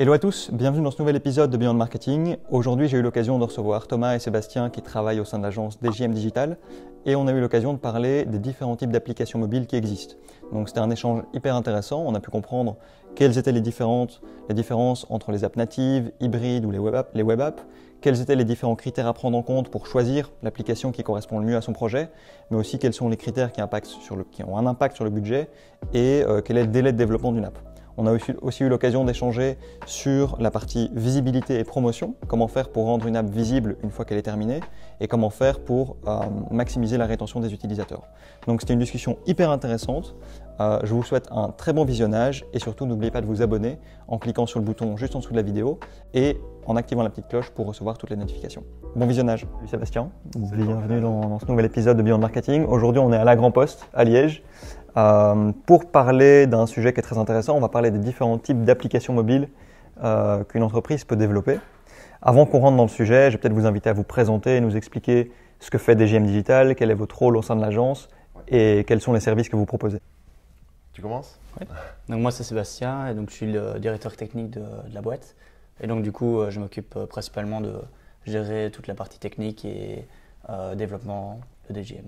Hello à tous, bienvenue dans ce nouvel épisode de Beyond Marketing. Aujourd'hui, j'ai eu l'occasion de recevoir Thomas et Sébastien qui travaillent au sein de l'agence DGM Digital et on a eu l'occasion de parler des différents types d'applications mobiles qui existent. Donc c'était un échange hyper intéressant, on a pu comprendre quelles étaient les différentes les différences entre les apps natives, hybrides ou les web apps, les web apps, quels étaient les différents critères à prendre en compte pour choisir l'application qui correspond le mieux à son projet, mais aussi quels sont les critères qui, impactent sur le, qui ont un impact sur le budget et euh, quel est le délai de développement d'une app. On a aussi eu l'occasion d'échanger sur la partie visibilité et promotion, comment faire pour rendre une app visible une fois qu'elle est terminée et comment faire pour euh, maximiser la rétention des utilisateurs. Donc c'était une discussion hyper intéressante. Euh, je vous souhaite un très bon visionnage et surtout n'oubliez pas de vous abonner en cliquant sur le bouton juste en dessous de la vidéo et en activant la petite cloche pour recevoir toutes les notifications. Bon visionnage. Salut Sébastien, bienvenue dans, dans, ce nouvel épisode de Beyond Marketing. Aujourd'hui on est à la Grand Poste à Liège. Euh, pour parler d'un sujet qui est très intéressant, on va parler des différents types d'applications mobiles euh, qu'une entreprise peut développer. Avant qu'on rentre dans le sujet, je vais peut-être vous inviter à vous présenter et nous expliquer ce que fait DGM Digital, quel est votre rôle au sein de l'agence et quels sont les services que vous proposez. Tu commences Donc moi c'est Sébastien et donc je suis le directeur technique de, la boîte. Et donc du coup euh, je m'occupe principalement de gérer toute la partie technique et développement de DGM.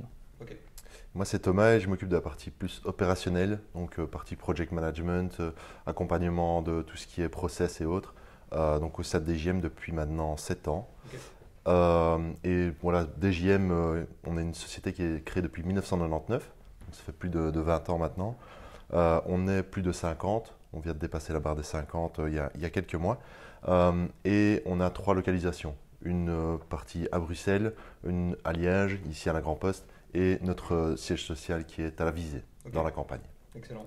Moi, c'est Thomas et je m'occupe de la partie plus opérationnelle, donc euh, partie project management, euh, accompagnement de tout ce qui est process et autres, euh, donc au stade DGM depuis maintenant 7 ans. et voilà, DGM, on est une société qui est créée depuis 1999, ça fait plus de, 20 ans maintenant. on est plus de 50, on vient de dépasser la barre des 50 il, y a, quelques mois. et on a trois localisations, une partie à Bruxelles, une à Liège, ici à la Grand Poste, et notre siège social qui est à la visée, dans la campagne. Excellent.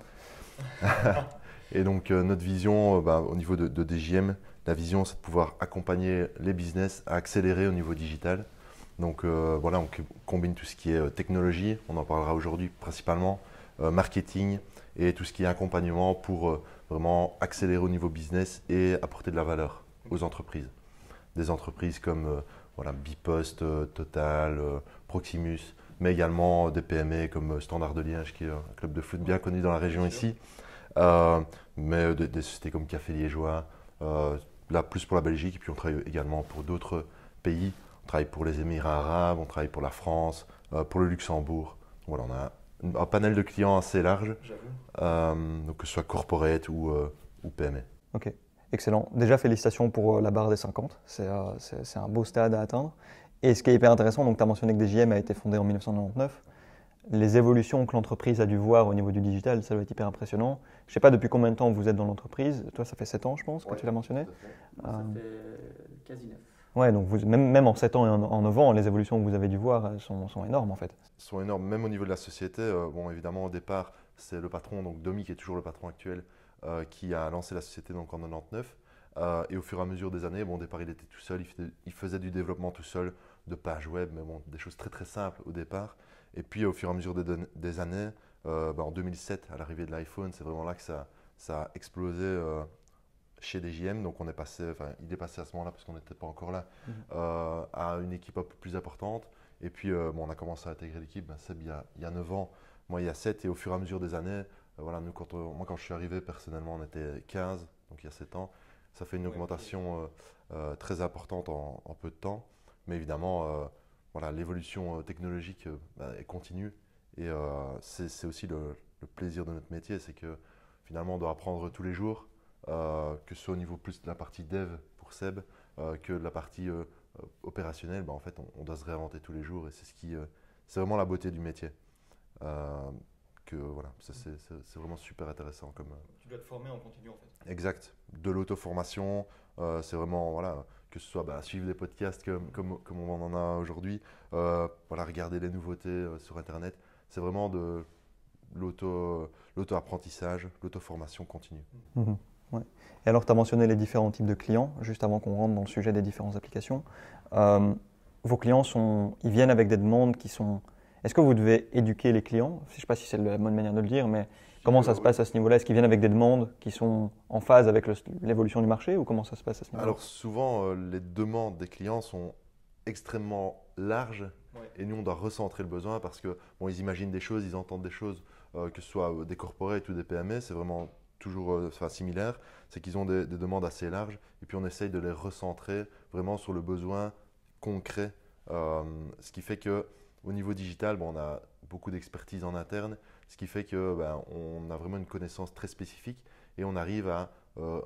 et donc euh, notre vision euh, bah, au niveau de, de, DGM, la vision c'est de pouvoir accompagner les business à accélérer au niveau digital. Donc euh, voilà, on combine tout ce qui est technologie, on en parlera aujourd'hui principalement, marketing et tout ce qui est accompagnement pour vraiment accélérer au niveau business et apporter de la valeur aux entreprises. Des entreprises comme voilà, Bipost, Total, Proximus, mais également des PME comme Standard de Liège, qui est un club de foot bien connu dans la région ici, euh, mais des, sociétés comme Café Liégeois, euh, là plus pour la Belgique, et puis on travaille également pour d'autres pays. On travaille pour les Émirats arabes, on travaille pour la France, euh, pour le Luxembourg. Voilà, on a un panel de clients assez large, donc que ce soit corporate ou, ou PME. Ok, excellent. Déjà, félicitations pour la barre des 50. C'est un beau stade à atteindre. Et ce qui est hyper intéressant, donc tu as mentionné que DJM a été fondé en 1999. Les évolutions que l'entreprise a dû voir au niveau du digital, ça doit être hyper impressionnant. Je ne sais pas depuis combien de temps vous êtes dans l'entreprise. Toi, ça fait 7 ans, je pense, que tu l'as mentionné. Fait. Ça fait euh, quasi 9. Ouais, donc vous, même, même, en 7 ans et en, en, 9 ans, les évolutions que vous avez dû voir sont, sont énormes en fait. sont énormes, même au niveau de la société. Euh, bon, évidemment, au départ, c'est le patron, donc Domi, qui est toujours le patron actuel, euh, qui a lancé la société donc, en 99. et au fur et à mesure des années, bon, au départ, il était tout seul, il faisait du développement tout seul de pages web, mais bon, des choses très très simples au départ. Et puis au fur et à mesure des, années, euh, bah, en 2007, à l'arrivée de l'iPhone, c'est vraiment là que ça, a explosé euh, chez DJM. Donc on est passé, enfin il est passé à ce moment-là parce qu'on n'était pas encore là, mmh. euh, à une équipe un peu plus importante. Et puis bon, on a commencé à intégrer l'équipe, ben, Seb il y, a, 9 ans, moi il y a 7. Et au fur et à mesure des années, voilà, nous, moi quand je suis arrivé personnellement, on était 15, donc il y a 7 ans. Ça fait une augmentation très importante en peu de temps. Mais évidemment, euh, voilà, l'évolution euh, technologique euh, bah, est continue. Et c'est aussi le, plaisir de notre métier, c'est que finalement, on doit apprendre tous les jours, que ce soit au niveau plus de la partie dev pour Seb, que de la partie opérationnelle. Bah, en fait, on, doit se réinventer tous les jours et c'est ce qui, c'est vraiment la beauté du métier. Que, voilà, mmh. c'est vraiment super intéressant comme. Tu dois te former en continu en fait. Exact, de l'auto-formation, c'est vraiment voilà, que ce soit bah, suivre des podcasts comme, on en a aujourd'hui, euh, voilà, regarder les nouveautés euh, sur Internet. C'est vraiment de l'auto-apprentissage, l'auto-formation continue. Mhm. Et alors, tu as mentionné les différents types de clients, juste avant qu'on rentre dans le sujet des différentes applications. Euh, vos clients, sont, ils viennent avec des demandes qui sont... Est-ce que vous devez éduquer les clients Je ne sais pas si c'est la bonne manière de le dire, mais Comment ça se passe à ce niveau-là Est-ce qu'ils viennent avec des demandes qui sont en phase avec l'évolution du marché ou comment ça se passe à ce niveau-là Alors souvent, euh, les demandes des clients sont extrêmement larges et nous, on doit recentrer le besoin parce que bon, ils imaginent des choses, ils entendent des choses, euh, que ce soit euh, des corporates ou des PME, c'est vraiment toujours similaire, c'est qu'ils ont des, demandes assez larges et puis on essaye de les recentrer vraiment sur le besoin concret, ce qui fait que au niveau digital, on a beaucoup d'expertise en interne ce qui fait que ben, on a vraiment une connaissance très spécifique et on arrive à euh,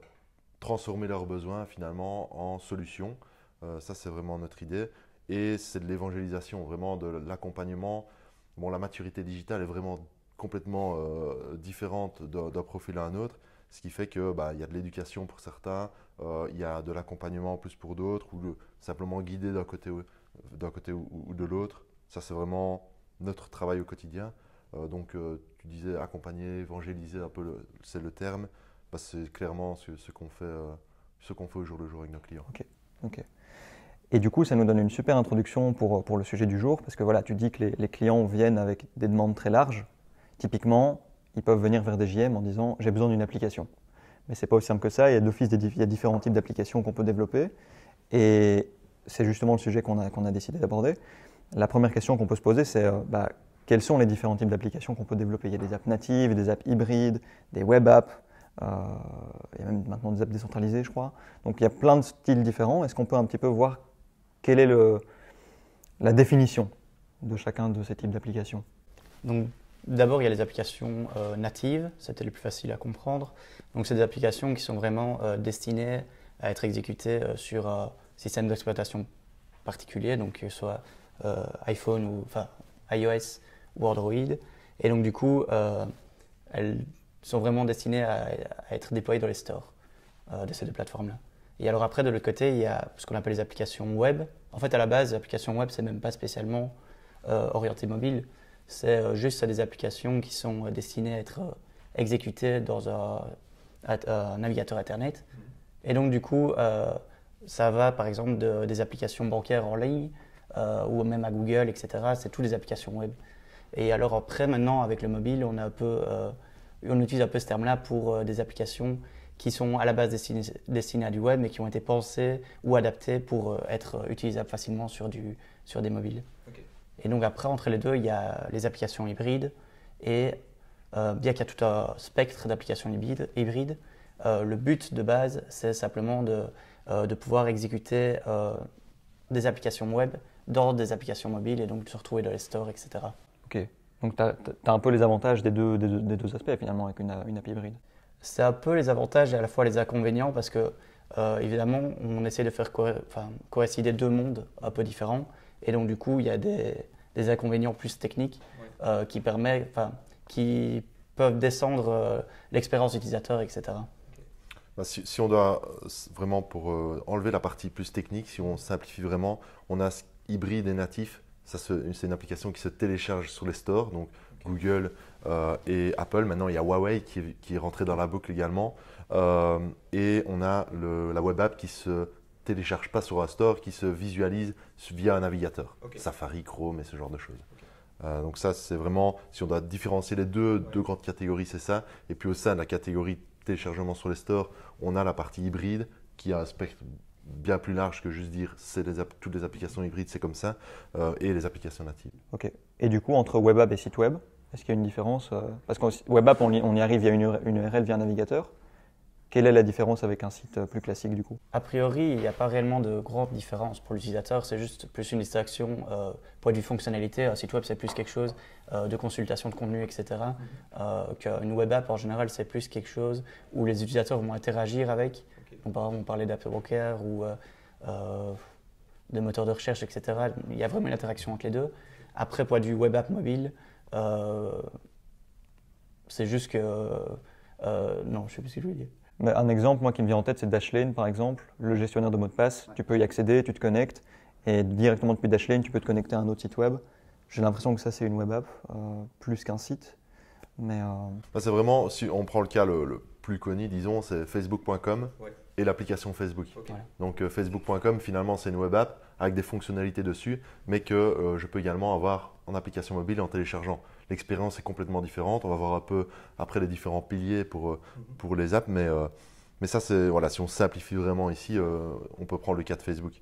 transformer leurs besoins finalement en solutions. Euh, ça, c'est vraiment notre idée. Et c'est de l'évangélisation, vraiment de l'accompagnement. Bon, la maturité digitale est vraiment complètement euh, différente d'un profil à un autre, ce qui fait qu'il ben, y a de l'éducation pour certains, il y a de l'accompagnement en plus pour d'autres, ou le, simplement guider d'un côté, ou de l'autre. Ça, c'est vraiment notre travail au quotidien. Euh, donc euh, tu disais accompagner, évangéliser un peu, c'est le terme. Bah, c'est clairement ce, qu'on fait, euh, ce qu'on fait au jour le jour avec nos clients. Ok, ok. Et du coup, ça nous donne une super introduction pour, pour le sujet du jour, parce que voilà, tu dis que les, clients viennent avec des demandes très larges. Typiquement, ils peuvent venir vers des JM en disant j'ai besoin d'une application. Mais c'est pas aussi simple que ça. Il y a d'office différents types d'applications qu'on peut développer. Et c'est justement le sujet qu'on a, qu'on a décidé d'aborder. La première question qu'on peut se poser, c'est bah, quels sont les différents types d'applications qu'on peut développer. Il y a des apps natives, des apps hybrides, des web apps, euh, il y a même maintenant des apps décentralisées, je crois. Donc il y a plein de styles différents. Est-ce qu'on peut un petit peu voir quelle est la définition de chacun de ces types d'applications Donc d'abord, il y a les applications euh, natives, c'était le plus facile à comprendre. Donc c'est des applications qui sont vraiment euh, destinées à être exécutées sur un système d'exploitation particulier, donc que ce soit iPhone ou iOS ou Android. Et donc, du coup, euh, elles sont vraiment destinées à, être déployées dans les stores euh, de ces deux plateformes-là. Et alors, après, de l'autre côté, il y a ce qu'on appelle les applications web. En fait, à la base, les applications web, c'est même pas spécialement euh, orienté mobile. C'est euh, juste des applications qui sont destinées à être exécutées dans un, navigateur Internet. Et donc, du coup, ça va par exemple des applications bancaires en ligne ou même à Google, etc. C'est toutes les applications web. Et alors après, maintenant, avec le mobile, on, euh, utilise un peu ce terme-là pour euh, des applications qui sont à la base destinées, à du web, mais qui ont été pensées ou adaptées pour euh, être utilisables facilement sur, des mobiles. Et donc après, entre les deux, il y a les applications hybrides. Et bien qu'il y a tout un spectre d'applications hybrides, le but de base, c'est simplement de, de, pouvoir exécuter des applications web dans des applications mobiles et donc de se retrouver dans les stores, etc. Ok. Donc tu as, un peu les avantages des deux, des aspects finalement avec une, une API hybride. C'est un peu les avantages et à la fois les inconvénients parce que euh, évidemment on essaie de faire coïncider deux mondes un peu différents et donc du coup il y a des, inconvénients plus techniques euh, qui, permet, qui peuvent descendre euh, l'expérience utilisateur, etc. Bah, si, on doit vraiment pour enlever la partie plus technique, si on simplifie vraiment, on a hybride et natif c'est une application qui se télécharge sur les stores, donc Google euh, et Apple. Maintenant, il y a Huawei qui, est, rentré dans la boucle également. Euh, et on a la web app qui se télécharge pas sur un store, qui se visualise via un navigateur. Safari, Chrome et ce genre de choses. Euh, donc ça, c'est vraiment, si on doit différencier les deux, deux grandes catégories, c'est ça. Et puis au sein de la catégorie téléchargement sur les stores, on a la partie hybride qui a un spectre bien plus large que juste dire c'est toutes les applications hybrides, c'est comme ça, euh, et les applications natives. Ok. Et du coup, entre web app et site web, est-ce qu'il y a une différence euh, Parce qu'en web app, on y, arrive via une, URL, via un navigateur. Quelle est la différence avec un site euh, plus classique du coup A priori, il n'y a pas réellement de grande différence pour l'utilisateur, c'est juste plus une distraction. Euh, point de fonctionnalité, un site web c'est plus quelque chose de consultation de contenu, etc. Mhm. Qu'une web app en général c'est plus quelque chose où les utilisateurs vont interagir avec, on parlait d'app Broker ou euh, euh, de moteur de recherche, etc. Il y a vraiment une interaction entre les deux. Après, pour du web app mobile, euh, c'est juste que. non, je ne sais plus ce que je voulais dire. Bah, un exemple, moi, qui me vient en tête, c'est Dashlane, par exemple, le gestionnaire de mots de passe. Tu peux y accéder, tu te connectes, et directement depuis Dashlane, tu peux te connecter à un autre site web. J'ai l'impression que ça, c'est une web app plus qu'un site. Mais. Bah, c'est vraiment, si on prend le cas le, plus connu, disons, c'est facebook.com et l'application Facebook. Donc euh, facebook.com, finalement, c'est une web app avec des fonctionnalités dessus, mais que euh, je peux également avoir en application mobile et en téléchargeant. L'expérience est complètement différente. On va voir un peu après les différents piliers pour, euh, mhm. pour les apps, mais, mais ça, c'est voilà, si on simplifie vraiment ici, on peut prendre le cas de Facebook.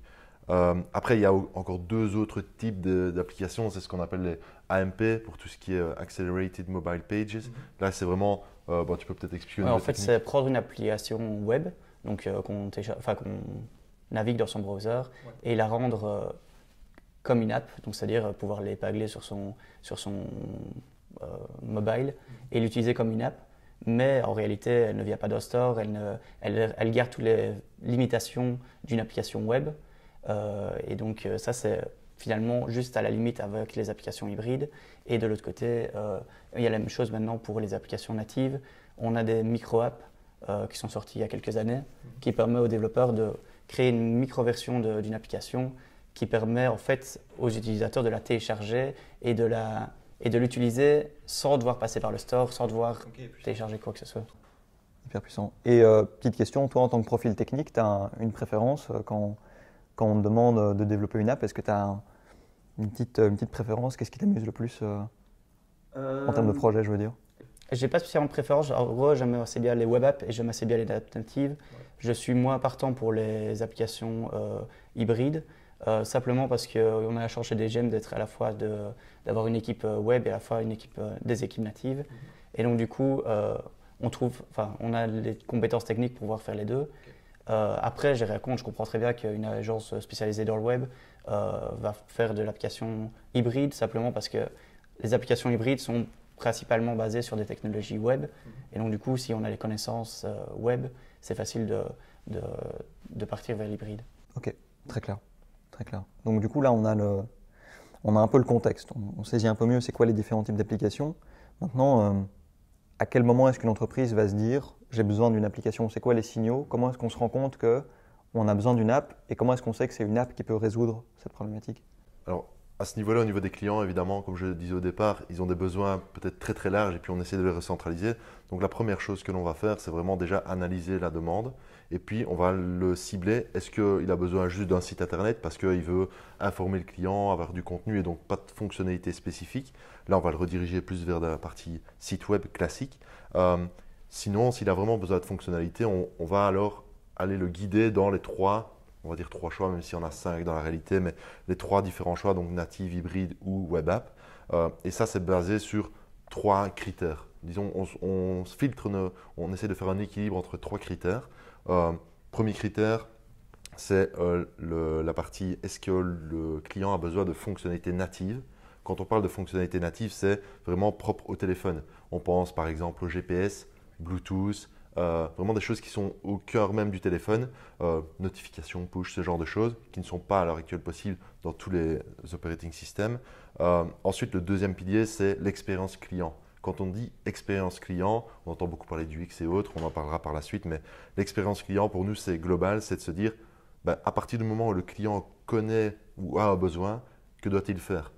après, il y a encore deux autres types d'applications. C'est ce qu'on appelle les AMP pour tout ce qui est Accelerated Mobile Pages. Mhm. Là, c'est vraiment. Bon, tu peux peut-être expliquer. en fait, c'est prendre une application web donc euh, qu'on navigue dans son browser et la rendre euh, comme une app, donc c'est-à-dire euh, pouvoir l'épagler sur son, sur son mobile mhm. et l'utiliser comme une app mais en réalité, elle ne vient pas d'un store, elle, elle, garde toutes les limitations d'une application web. et donc ça, c'est finalement juste à la limite avec les applications hybrides. Et de l'autre côté, il y a la même chose maintenant pour les applications natives. On a des micro-apps euh, qui sont sortis il y a quelques années, qui permet aux développeurs de créer une micro-version d'une application qui permet en fait aux utilisateurs de la télécharger et de la et de l'utiliser sans devoir passer par le store, sans devoir télécharger quoi que ce soit. Hyper puissant. Et euh, petite question, toi en tant que profil technique, tu as une préférence euh, quand, quand on te demande de développer une app Est-ce que tu as une, petite, une petite préférence Qu'est-ce qui t'amuse le plus en termes de projet, je veux dire j'ai pas spécialement de préférence. En gros, j'aime assez bien les web apps et j'aime assez bien les adaptatives. Je suis moins partant pour les applications euh, hybrides, euh, simplement parce qu'on euh, a la chance chez DGM d'être à la fois d'avoir une équipe web et à la fois une équipe des équipes natives. Mm-hmm. Et donc du coup, on trouve, enfin, on a les compétences techniques pour pouvoir faire les deux. après, j'ai rien je comprends très bien qu'une agence spécialisée dans le web va faire de l'application hybride simplement parce que les applications hybrides sont principalement basé sur des technologies web. Et donc, du coup, si on a les connaissances euh, web, c'est facile de, de, partir vers l'hybride. Ok, très clair. Très clair. Donc, du coup, là, on a, le, on a un peu le contexte. On, saisit un peu mieux c'est quoi les différents types d'applications. Maintenant, euh, à quel moment est-ce qu'une entreprise va se dire j'ai besoin d'une application C'est quoi les signaux Comment est-ce qu'on se rend compte qu'on a besoin d'une app et comment est-ce qu'on sait que c'est une app qui peut résoudre cette problématique à ce niveau-là, au niveau des clients, évidemment, comme je le disais au départ, ils ont des besoins peut-être très très larges et puis on essaie de les recentraliser. Donc la première chose que l'on va faire, c'est vraiment déjà analyser la demande et puis on va le cibler. Est-ce qu'il a besoin juste d'un site internet parce qu'il veut informer le client, avoir du contenu et donc pas de fonctionnalité spécifique Là, on va le rediriger plus vers la partie site web classique. Euh, sinon, s'il a vraiment besoin de fonctionnalités, on va alors aller le guider dans les trois on va dire trois choix, même si on a cinq dans la réalité, mais les trois différents choix, donc native, hybride ou web app. Euh, et ça, c'est basé sur trois critères. Disons, on, filtre, on essaie de faire un équilibre entre trois critères. Euh, premier critère, c'est euh, la partie est-ce que le client a besoin de fonctionnalités natives Quand on parle de fonctionnalités natives, c'est vraiment propre au téléphone. On pense par exemple au GPS, Bluetooth, euh, vraiment des choses qui sont au cœur même du téléphone, euh, notifications, push, ce genre de choses, qui ne sont pas à l'heure actuelle possibles dans tous les operating systems. Euh, ensuite, le deuxième pilier, c'est l'expérience client. Quand on dit expérience client, on entend beaucoup parler du X et autres, on en parlera par la suite, mais l'expérience client pour nous, c'est global, c'est de se dire, ben, à partir du moment où le client connaît ou a besoin, que doit-il faire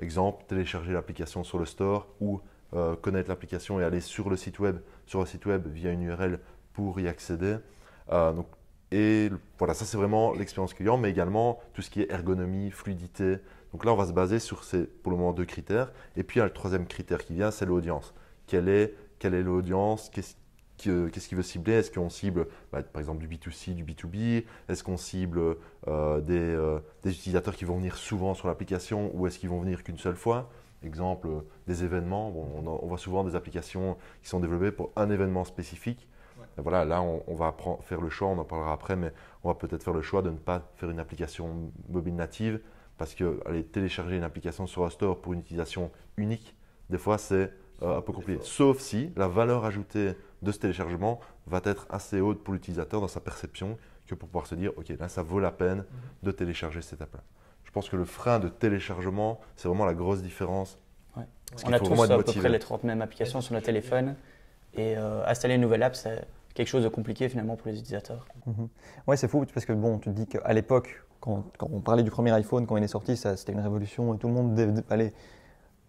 Exemple, télécharger l'application sur le store ou euh, connaître l'application et aller sur le site web sur un site web via une URL pour y accéder. Euh, et voilà, ça c'est vraiment l'expérience client, mais également tout ce qui est ergonomie, fluidité. Donc là, on va se baser sur ces, pour le moment, deux critères. Et puis, il y a le troisième critère qui vient, c'est l'audience. Quelle est, l'audience Qu'est-ce qu'il veut cibler Est-ce qu'on cible, bah, par exemple, du B2C, du B2B Est-ce qu'on cible euh, des, euh, des, utilisateurs qui vont venir souvent sur l'application ou est-ce qu'ils vont venir qu'une seule fois Exemple, euh, des événements. Bon, on, voit souvent des applications qui sont développées pour un événement spécifique. Voilà, là, on, va faire le choix, on en parlera après, mais on va peut-être faire le choix de ne pas faire une application mobile native parce qu'aller télécharger une application sur un store pour une utilisation unique, des fois, c'est euh, un peu compliqué. Sauf si la valeur ajoutée de ce téléchargement va être assez haute pour l'utilisateur dans sa perception que pour pouvoir se dire, OK, là, ça vaut la peine mhm. de télécharger cette app je pense que le frein de téléchargement, c'est vraiment la grosse différence. On a tous à peu près les 30 mêmes applications sur le téléphone. Et euh, installer une nouvelle app, c'est quelque chose de compliqué finalement pour les utilisateurs. Oui, mhm. Ouais, c'est fou parce que bon, tu te dis qu'à l'époque, quand, on parlait du premier iPhone, quand il est sorti, c'était une révolution et tout le monde allait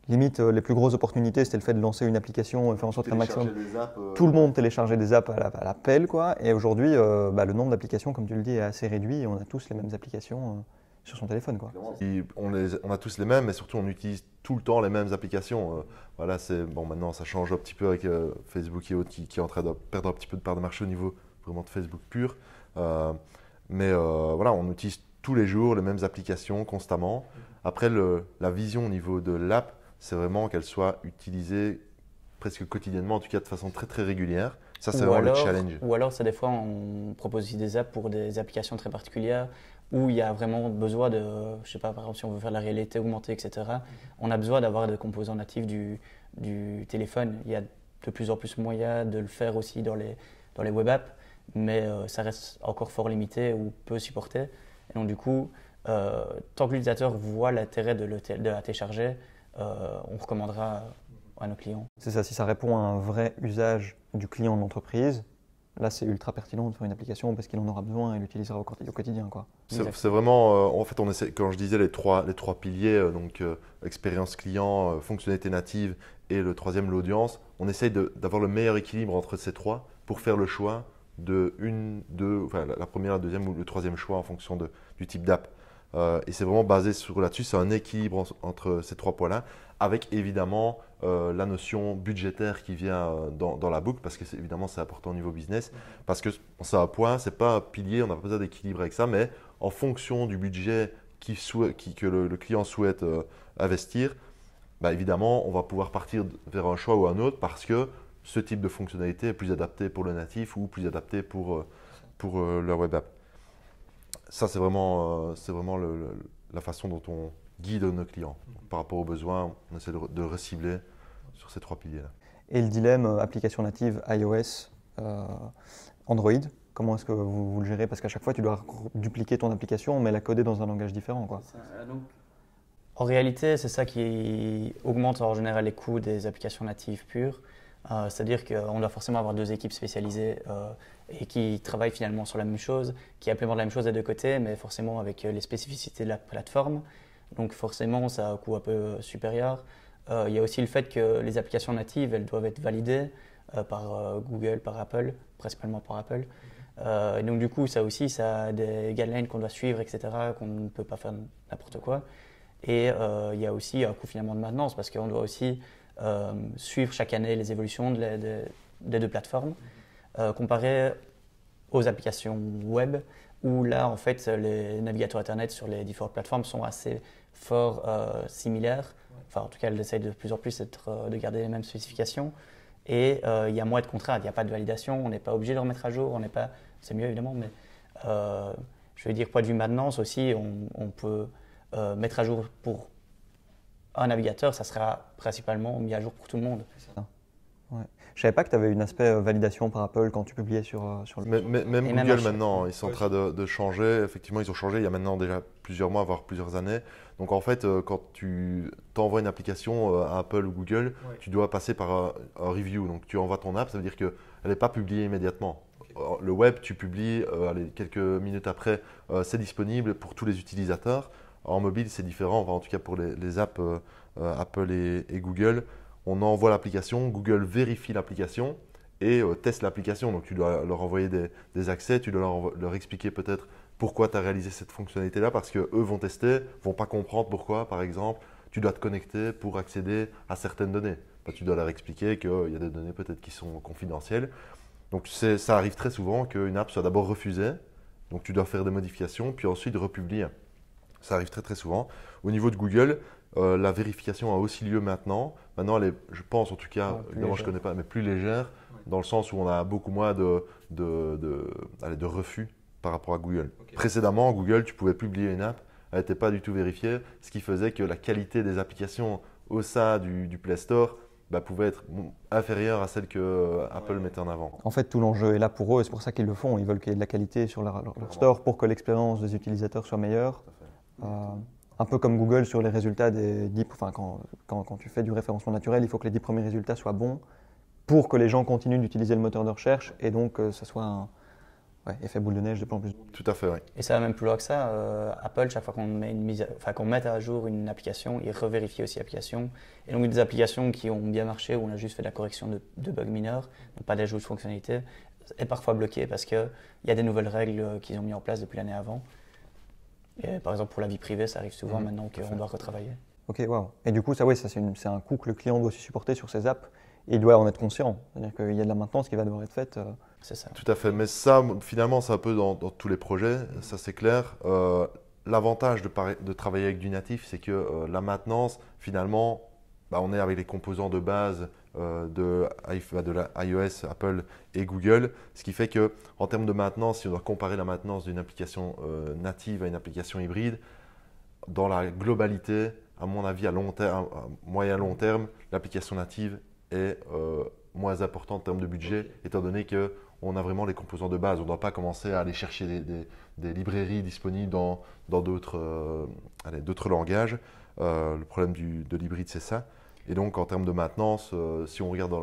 limite euh, les plus grosses opportunités, c'était le fait de lancer une application, faire en sorte qu'un maximum. Euh, tout le monde téléchargeait des apps à la, pelle, quoi. Et aujourd'hui, bah, le nombre d'applications, comme tu le dis, est assez réduit. Et on a tous les mêmes applications sur son téléphone. Quoi. On, les, a tous les mêmes, mais surtout on utilise tout le temps les mêmes applications. Euh. voilà, c'est bon maintenant ça change un petit peu avec euh, Facebook et autres qui, est en train de perdre un petit peu de part de marché au niveau vraiment de Facebook pur. Euh. mais voilà, on utilise tous les jours les mêmes applications constamment. Après la vision au niveau de l'app, c'est vraiment qu'elle soit utilisée presque quotidiennement, en tout cas de façon très très régulière. Ça, c'est vraiment le challenge. Ou alors, c'est des fois, on propose aussi des apps pour des applications très particulières où il y a vraiment besoin de, je sais pas, par exemple, si on veut faire la réalité augmentée, etc., mm-hmm. on a besoin d'avoir des composants natifs du, téléphone. Il y a de plus en plus moyen de le faire aussi dans les, dans les web apps, mais euh, ça reste encore fort limité ou peu supporté. Et donc, du coup, euh, tant que l'utilisateur voit l'intérêt de, de, la télécharger, euh, on recommandera à nos clients. C'est ça, si ça répond à un vrai usage du client de l'entreprise, Là, c'est ultra pertinent de faire une application parce qu'il en aura besoin et l'utilisera au, quotidien. Quoi. C'est, vraiment, euh, en fait, on essaie, quand je disais les trois, les trois piliers, euh, donc euh, expérience client, fonctionnalité native et le troisième, l'audience, on essaye d'avoir le meilleur équilibre entre ces trois pour faire le choix de une, deux, enfin, la première, la deuxième ou le troisième choix en fonction de, du type d'app. et c'est vraiment basé sur là-dessus, c'est un équilibre entre ces trois points-là, avec évidemment euh, la notion budgétaire qui vient euh, dans, la boucle, parce que évidemment c'est important au niveau business, parce que c'est un point, c'est pas un pilier, on n'a pas besoin d'équilibre avec ça, mais en fonction du budget qui que le, client souhaite euh, investir, bah, évidemment on va pouvoir partir vers un choix ou un autre parce que ce type de fonctionnalité est plus adapté pour le natif ou plus adapté pour, pour leur web app. Ça, c'est vraiment, vraiment la façon dont on guide nos clients. par rapport aux besoins, on essaie de, de recibler sur ces trois piliers-là. Et le dilemme euh, application native iOS, euh, Android, comment est-ce que vous, le gérez Parce qu'à chaque fois, tu dois dupliquer ton application, mais la coder dans un langage différent. Quoi. En réalité, c'est ça qui augmente en général les coûts des applications natives pures. Euh, c'est-à-dire qu'on doit forcément avoir deux équipes spécialisées et qui travaillent finalement sur la même chose, qui implémentent la même chose des deux côtés, mais forcément avec les spécificités de la plateforme. Donc forcément, ça a un coût un peu supérieur. Euh, il y a aussi le fait que les applications natives, elles doivent être validées euh, par euh, Google, par Apple, principalement par Apple. et donc du coup, ça aussi, ça a des guidelines qu'on doit suivre, etc., qu'on ne peut pas faire n'importe quoi. Et il y a aussi un coût finalement de maintenance, parce qu'on doit aussi suivre chaque année les évolutions des deux plateformes, comparées aux applications web où là, en fait, les navigateurs Internet sur les différentes plateformes sont assez fort euh, similaires. Enfin, en tout cas, elles essayent de plus en plus euh, de garder les mêmes spécifications. Et euh, il y a moins de contraintes, il n'y a pas de validation, on n'est pas obligé de remettre à jour, on n'est pas... C'est mieux, évidemment, mais je veux dire, point de vue maintenance aussi, on, peut mettre à jour pour un navigateur, ça sera principalement mis à jour pour tout le monde. Je savais pas que tu avais une aspect euh, validation par Apple quand tu publiais sur, euh, sur le. même, Google maintenant, ils sont en train de, changer. Effectivement, ils ont changé il y a maintenant déjà plusieurs mois, voire plusieurs années. Donc en fait, euh, quand tu t'envoies une application à Apple ou Google, tu dois passer par un, review. Donc tu envoies ton app, ça veut dire qu'elle n'est pas publiée immédiatement. Le web, tu publies quelques minutes après, c'est disponible pour tous les utilisateurs. En mobile, c'est différent, en tout cas pour les, apps Apple et Google on envoie l'application, Google vérifie l'application et euh, teste l'application. Donc tu dois leur envoyer des, accès, tu dois leur, expliquer peut-être pourquoi tu as réalisé cette fonctionnalité-là, parce qu'eux vont tester, vont pas comprendre pourquoi, par exemple, tu dois te connecter pour accéder à certaines données. Bah, tu dois leur expliquer qu'il y a des données peut-être qui sont confidentielles. Donc ça arrive très souvent qu'une app soit d'abord refusée, donc tu dois faire des modifications, puis ensuite republier. Ça arrive très très souvent. Au niveau de Google, euh, la vérification a aussi lieu maintenant. Maintenant, elle est, je pense en tout cas, je ne connais pas, mais plus légère, dans le sens où on a beaucoup moins de, de, refus par rapport à Google. Précédemment, Google, tu pouvais publier une app, elle n'était pas du tout vérifiée, ce qui faisait que la qualité des applications au sein du, Play Store bah, pouvait être inférieure à celle que euh, Apple mettait en avant. En fait, tout l'enjeu est là pour eux, et c'est pour ça qu'ils le font. Ils veulent qu'il y ait de la qualité sur leur store pour que l'expérience des utilisateurs soit meilleure. Euh, un peu comme Google sur les résultats des 10, enfin, quand, quand, tu fais du référencement naturel, il faut que les 10 premiers résultats soient bons pour que les gens continuent d'utiliser le moteur de recherche et donc que euh, ça soit un effet boule de neige de plus en plus. Tout à fait, oui. Et ça va même plus loin que ça. Euh, Apple, chaque fois qu'on met, une mise à, qu'on met à jour une application, il revérifie aussi l'application. Et donc des applications qui ont bien marché, où on a juste fait de la correction de, bugs mineurs, pas d'ajout de fonctionnalités, est parfois bloqué parce qu'il y a des nouvelles règles euh, qu'ils ont mis en place depuis l'année avant. Et, euh, par exemple, pour la vie privée, ça arrive souvent mm, maintenant qu'on doit retravailler. Ok, waouh. Et du coup, ça, oui, ça, c'est un coût que le client doit supporter sur ses apps. Et il doit en être conscient. C'est-à-dire qu'il y a de la maintenance qui va devoir être faite. Euh. C'est ça. Tout à fait. Mais ça, finalement, c'est un peu dans, tous les projets, ça c'est clair. Euh, l'avantage de, travailler avec du natif, c'est que la maintenance, finalement, bah, on est avec les composants de base euh, de, bah, de iOS, Apple et Google. Ce qui fait que, en termes de maintenance, si on doit comparer la maintenance d'une application euh, native à une application hybride, dans la globalité, à mon avis, à, long terme, à moyen long terme, l'application native est euh, moins importante en termes de budget, étant donné que on a vraiment les composants de base. On ne doit pas commencer à aller chercher des, librairies disponibles dans d'autres langages. le problème du, de l'hybride, c'est ça. Et donc, en termes de maintenance, euh, si on regarde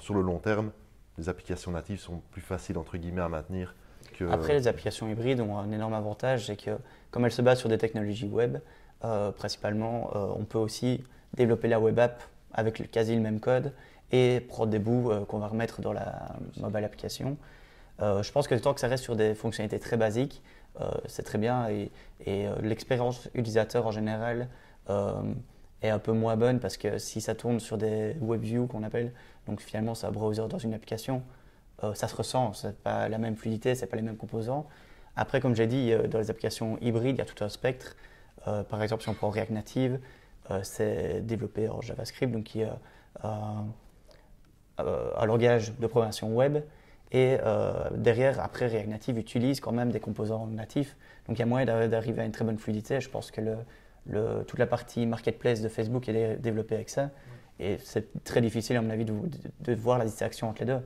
sur le long terme, les applications natives sont plus faciles, entre guillemets, à maintenir. Que... Après, les applications hybrides ont un énorme avantage, c'est que comme elles se basent sur des technologies web, euh, principalement, euh, on peut aussi développer la web app avec quasi le même code et prendre des bouts qu'on va remettre dans la mobile application. je pense que tant que ça reste sur des fonctionnalités très basiques, c'est très bien et l'expérience utilisateur en général est un peu moins bonne parce que si ça tourne sur des WebView qu'on appelle, donc finalement ça un browser dans une application, euh, ça se ressent, c'est pas la même fluidité, c'est pas les mêmes composants. Après, comme j'ai dit, euh, dans les applications hybrides, il y a tout un spectre. Euh, par exemple, si on prend React Native, c'est développé en JavaScript, donc il y a un langage de programmation web. Et derrière, après, React Native utilise quand même des composants natifs. Donc il y a moyen d'arriver à une très bonne fluidité. Je pense que le, toute la partie marketplace de Facebook, est développée avec ça. Et c'est très difficile, à mon avis, de, voir la distinction entre les deux. Mm-hmm.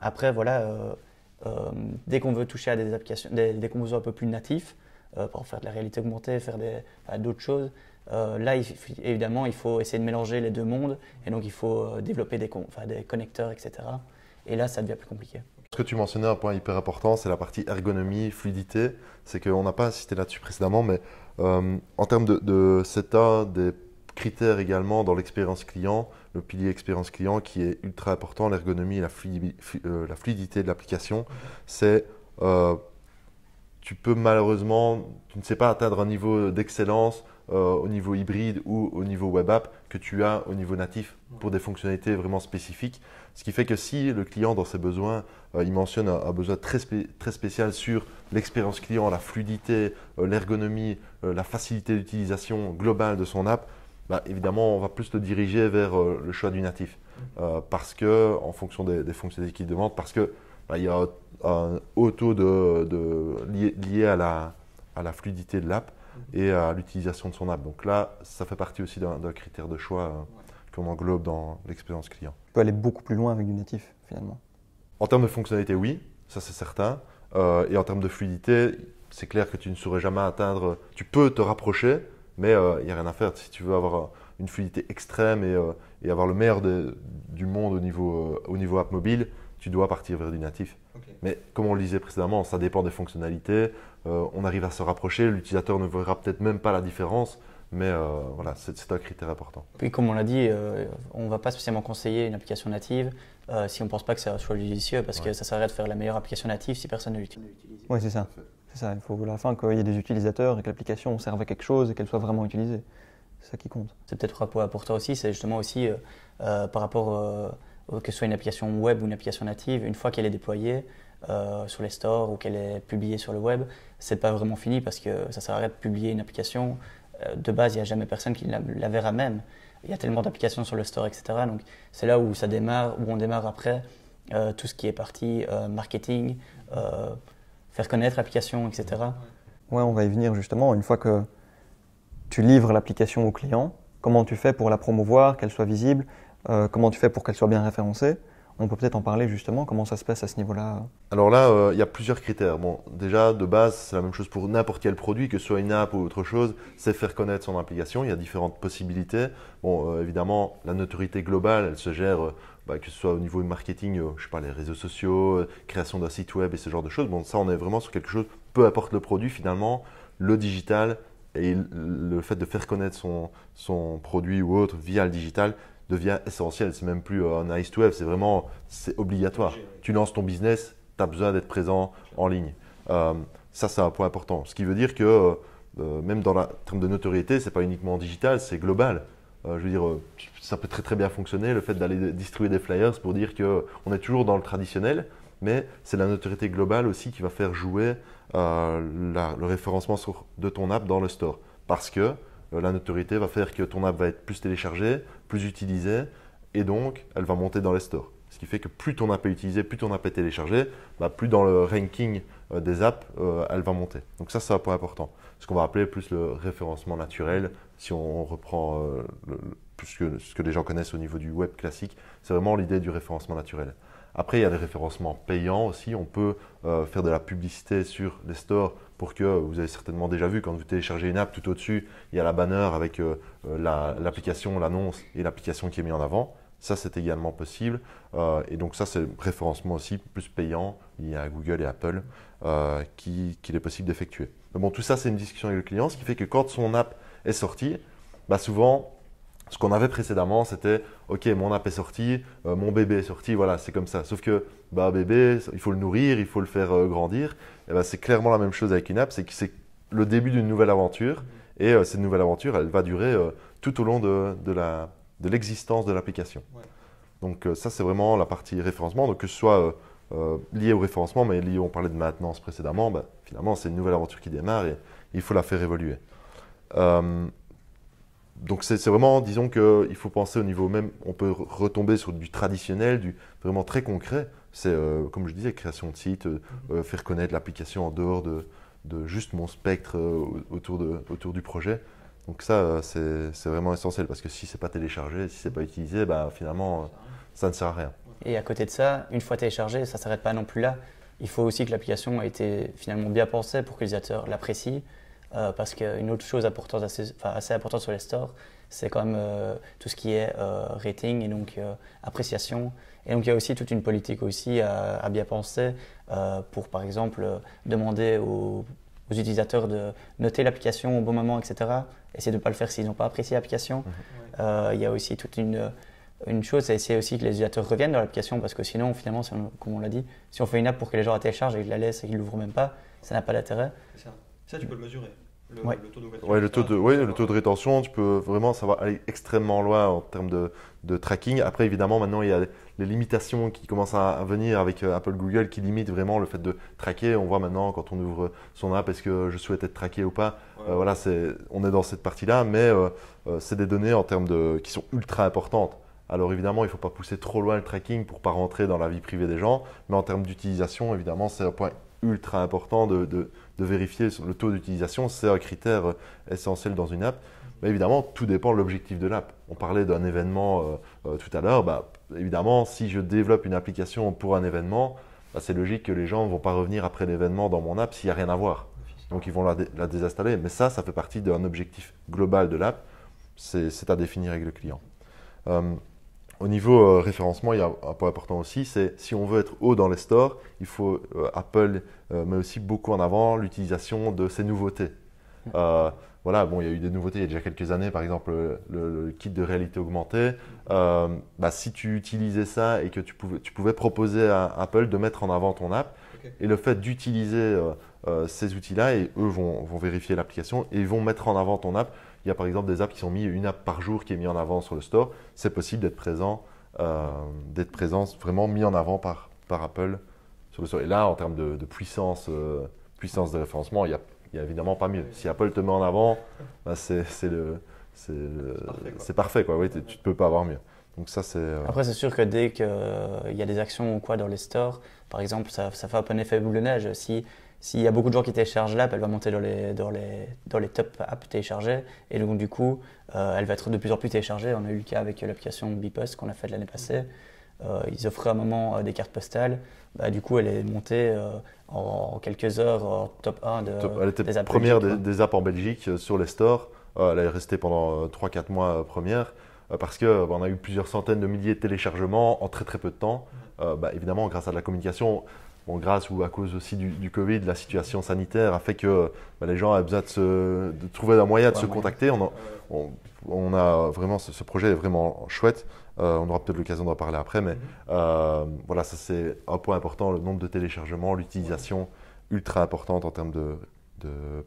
Après, voilà, euh, euh, dès qu'on veut toucher à des applications, des, qu'on composants un peu plus natif euh, pour faire de la réalité augmentée, faire d'autres choses, là, évidemment, il faut essayer de mélanger les deux mondes. Et donc, il faut développer des, des connecteurs, etc. Et là, ça devient plus compliqué. Ce que tu mentionnais, un point hyper important, c'est la partie ergonomie, fluidité. C'est qu'on n'a pas assisté là-dessus précédemment, mais euh, en termes de, CETA, des critères également dans l'expérience client, le pilier expérience client qui est ultra important, l'ergonomie et euh, la, fluidité de l'application, c'est euh, tu peux malheureusement, tu ne sais pas atteindre un niveau d'excellence euh, au niveau hybride ou au niveau web app que tu as au niveau natif pour des fonctionnalités vraiment spécifiques. Ce qui fait que si le client, dans ses besoins, euh, il mentionne un, besoin très, très, spécial sur l'expérience client, la fluidité, euh, l'ergonomie, la facilité d'utilisation globale de son app, bah, évidemment, on va plus te diriger vers le choix du natif. Mmh. parce que, en fonction des, des fonctionnalités qu'il demande, parce que il y a un haut taux lié, à la, fluidité de l'app mhm. et à l'utilisation de son app. Donc là, ça fait partie aussi d'un critère de choix hein, qu'on englobe dans l'expérience client. Tu peux aller beaucoup plus loin avec du natif, finalement. En termes de fonctionnalité, oui, ça c'est certain. Euh, et en termes de fluidité, c'est clair que tu ne saurais jamais atteindre. Tu peux te rapprocher, mais il euh, n'y a rien à faire. Si tu veux avoir euh, une fluidité extrême et, avoir le meilleur du monde au niveau app mobile, tu dois partir vers du natif. Mais comme on le disait précédemment, ça dépend des fonctionnalités. Euh, on arrive à se rapprocher, l'utilisateur ne verra peut-être même pas la différence. Mais euh, voilà, c'est un critère important. Puis comme on l'a dit, euh, on ne va pas spécialement conseiller une application native si on ne pense pas que c'est soit judicieux, parce que ça sert à de faire la meilleure application native si personne ne l'utilise. Oui, c'est ça. C'est ça. Il faut à la fin qu'il y ait des utilisateurs et que l'application serve à quelque chose et qu'elle soit vraiment utilisée. C'est ça qui compte. C'est peut-être pour toi aussi, c'est justement aussi par rapport euh, que ce soit une application web ou une application native, une fois qu'elle est déployée euh, sur les stores ou qu'elle est publiée sur le web, c'est pas vraiment fini parce que ça sert à de publier une application. Euh, de base, il n'y a jamais personne qui la, verra même. Il y a tellement d'applications sur le store, etc. Donc c'est là où ça démarre, où on démarre après tout ce qui est parti marketing, faire connaître l'application, etc. Ouais, on va y venir justement. Une fois que tu livres l'application au client, comment tu fais pour la promouvoir, qu'elle soit visible euh, comment tu fais pour qu'elle soit bien référencée on peut peut-être en parler justement, comment ça se passe à ce niveau-là Alors là, euh, il y a plusieurs critères. Bon, déjà, de base, c'est la même chose pour n'importe quel produit, que ce soit une app ou autre chose, c'est faire connaître son application. Il y a différentes possibilités. Bon, euh, évidemment, la notoriété globale, elle se gère, bah, que ce soit au niveau du marketing, je sais pas, les réseaux sociaux, création d'un site web et ce genre de choses. Bon, ça, on est vraiment sur quelque chose, peu importe le produit, finalement, le digital et le fait de faire connaître son produit ou autre via le digital, devient essentiel. C'est même plus euh, un nice to have, c'est vraiment c'est obligatoire. Tu lances ton business, tu as besoin d'être présent en ligne. Euh, ça, c'est un point important. Ce qui veut dire que euh, même dans la terme de notoriété, c'est pas uniquement digital, c'est global. je veux dire, ça peut très très bien fonctionner le fait d'aller distribuer des flyers pour dire que on est toujours dans le traditionnel, mais c'est la notoriété globale aussi qui va faire jouer le référencement de ton app dans le store, parce que la notoriété va faire que ton app va être plus téléchargée, plus utilisée, et donc elle va monter dans les stores. Ce qui fait que plus ton app est utilisée, plus ton app est téléchargée, bah, plus dans le ranking euh, des apps, euh, elle va monter. Donc ça, c'est un point important. Ce qu'on va appeler plus le référencement naturel, si on reprend euh, plus ce que les gens connaissent au niveau du web classique, c'est vraiment l'idée du référencement naturel. Après, il y a des référencements payants aussi. On peut faire de la publicité sur les stores pour que vous avez certainement déjà vu quand vous téléchargez une app tout au-dessus, il y a la banner avec euh, euh, l'application, l'annonce et l'application qui est mise en avant. Ça, c'est également possible. Euh, et donc ça, c'est référencement aussi plus payant Il y a Google et Apple qu'il est possible d'effectuer. Bon, tout ça, c'est une discussion avec le client, ce qui fait que quand son app est sortie, bah souvent, ce qu'on avait précédemment, c'était OK, mon app est sorti, euh, mon bébé est sorti, voilà, c'est comme ça. Sauf que bah, bébé, il faut le nourrir, il faut le faire euh, grandir. Et eh ben, c'est clairement la même chose avec une app, c'est que c'est le début d'une nouvelle aventure. Et euh, cette nouvelle aventure, elle va durer tout au long de, de l'existence de l'application. Donc ça, c'est vraiment la partie référencement. Donc que ce soit lié au référencement, mais lié, on parlait de maintenance précédemment, bah, finalement, c'est une nouvelle aventure qui démarre et il faut la faire évoluer donc c'est vraiment, disons qu'il faut penser au niveau même, on peut retomber sur du traditionnel, du vraiment très concret. C'est, euh, comme je disais, création de site, euh, mhm. euh, faire connaître l'application en dehors de, juste mon spectre autour, du projet. Donc ça, c'est vraiment essentiel parce que si n'est pas téléchargé, si n'est pas utilisé, bah, finalement, ça ne sert à rien. Et à côté de ça, une fois téléchargé, ça ne s'arrête pas non plus là. Il faut aussi que l'application ait été finalement bien pensée pour que l'utilisateur l'apprécie euh, parce qu'une autre chose importante, assez, importante sur les stores, c'est quand même euh, tout ce qui est euh, rating et donc appréciation. Et donc il y a aussi toute une politique aussi à, bien penser pour par exemple demander aux, utilisateurs de noter l'application au bon moment, etc. Essayer de ne pas le faire s'ils n'ont pas apprécié l'application. Mmh. il y a aussi toute une, chose, c'est essayer aussi que les utilisateurs reviennent dans l'application parce que sinon finalement, comme on l'a dit, si on fait une app pour que les gens la téléchargent et qu'ils la laissent et qu'ils l'ouvrent même pas, ça n'a pas d'intérêt. Ça, tu peux le mesurer le, ouais. le, taux de le taux de, rétention, tu peux vraiment, savoir aller extrêmement loin en termes de, de tracking. Après, évidemment, maintenant, il y a les limitations qui commencent à venir avec euh, Apple Google qui limite vraiment le fait de traquer. On voit maintenant quand on ouvre son app, est-ce que je souhaite être traqué ou pas. Euh, voilà, c'est, on est dans cette partie-là, mais euh, c'est des données en termes de, qui sont ultra importantes. Alors évidemment, il ne faut pas pousser trop loin le tracking pour ne pas rentrer dans la vie privée des gens, mais en termes d'utilisation, évidemment, c'est un point ultra important de de vérifier le taux d'utilisation, c'est un critère euh, essentiel dans une app. Mais évidemment, tout dépend de l'objectif de l'app. On parlait d'un événement euh, euh, tout à l'heure. Bah, évidemment, si je développe une application pour un événement, bah, c'est logique que les gens ne vont pas revenir après l'événement dans mon app s'il n'y a rien à voir. Donc ils vont la, désinstaller. Mais ça, ça fait partie d'un objectif global de l'app. C'est à définir avec le client. Au niveau euh, référencement, il y a un point important aussi, c'est si on veut être haut dans les stores, il faut euh, Apple euh, met aussi beaucoup en avant l'utilisation de ces nouveautés. Hmm. voilà, bon, il y a eu des nouveautés il y a déjà quelques années, par exemple le, kit de réalité augmentée. Bah, si tu utilisais ça et que tu pouvais, proposer à Apple de mettre en avant ton app, et le fait d'utiliser euh, ces outils-là et eux vont, vont vérifier l'application et ils vont mettre en avant ton app. Il y a par exemple des apps qui sont mises, une app par jour qui est mise en avant sur le store. C'est possible d'être présent, euh, d'être présent, vraiment mis en avant par, par Apple sur le store. Et là, en termes de, puissance, euh, puissance de référencement, il n'y a, a, évidemment pas mieux. Si Apple te met en avant, bah, c'est le. C'est parfait, quoi. Oui, tu ne peux pas avoir mieux. Donc ça, Après, c'est sûr que dès qu'il y a des actions ou quoi dans les stores, par exemple, ça, ça, fait un peu un effet boule de neige. aussi. S'il y a beaucoup de gens qui téléchargent l'app, elle va monter dans les, dans les, dans les top apps téléchargées. Et donc, du coup, euh, elle va être de plus en plus téléchargée. On a eu le cas avec l'application Bipost qu'on a fait l'année passée. Euh, ils offraient à un moment euh, des cartes postales. Bah, du coup, elle est montée en, quelques heures en top 1 de, elle était des première des, apps en Belgique sur les stores. elle est restée pendant 3-4 mois première parce qu'on bah, on a eu plusieurs centaines de milliers de téléchargements en très très peu de temps. Mm. Bah, évidemment, grâce à de la communication, grâce ou à cause aussi du, du, Covid, la situation sanitaire a fait que bah, les gens avaient besoin de, trouver un moyen de se contacter. On a, vraiment ce, projet est vraiment chouette. Euh, on aura peut-être l'occasion d'en parler après, mais mm-hmm. euh, voilà, ça c'est un point important, le nombre de téléchargements, l'utilisation ultra importante en termes de,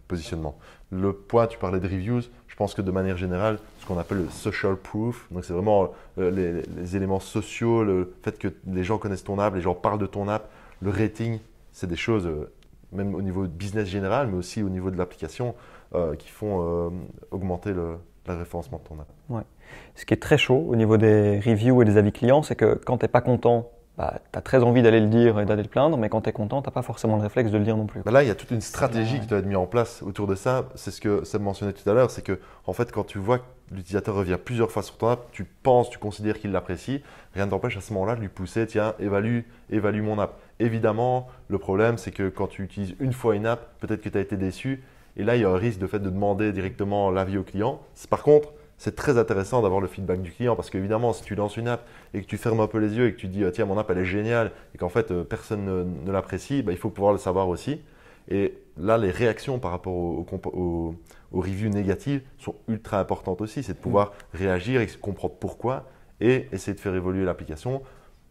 positionnement. Le point, tu parlais de reviews, je pense que de manière générale, ce qu'on appelle le social proof, donc c'est vraiment euh, les, éléments sociaux, le fait que les gens connaissent ton app, les gens parlent de ton app, le rating, c'est des choses, euh, même au niveau de business général, mais aussi au niveau de l'application, euh, qui font euh, augmenter le, référencement de ton app. Ce qui est très chaud au niveau des reviews et des avis clients, c'est que quand tu n'es pas content, bah, tu as très envie d'aller le dire et d'aller le plaindre, mais quand tu es content, tu n'as pas forcément le réflexe de le dire non plus. Bah là, il y a toute une stratégie qui doit être mise en place autour de ça. C'est ce que Seb mentionnait tout à l'heure, c'est que en fait, quand tu vois que l'utilisateur revient plusieurs fois sur ton app, tu penses, tu considères qu'il l'apprécie, rien ne t'empêche à ce moment-là de lui pousser, tiens, évalue, évalue mon app. Évidemment, le problème, c'est que quand tu utilises une fois une app, peut-être que tu as été déçu. Et là, il y a un risque de demander directement l'avis au client. Par contre, c'est très intéressant d'avoir le feedback du client parce qu'évidemment, si tu lances une app et que tu fermes un peu les yeux et que tu dis ah, tiens, mon app elle est géniale et qu'en fait euh, personne ne, l'apprécie, bah, il faut pouvoir le savoir aussi. Et là, les réactions par rapport aux, aux reviews négatives sont ultra importantes aussi. C'est de pouvoir mm. réagir et comprendre pourquoi et essayer de faire évoluer l'application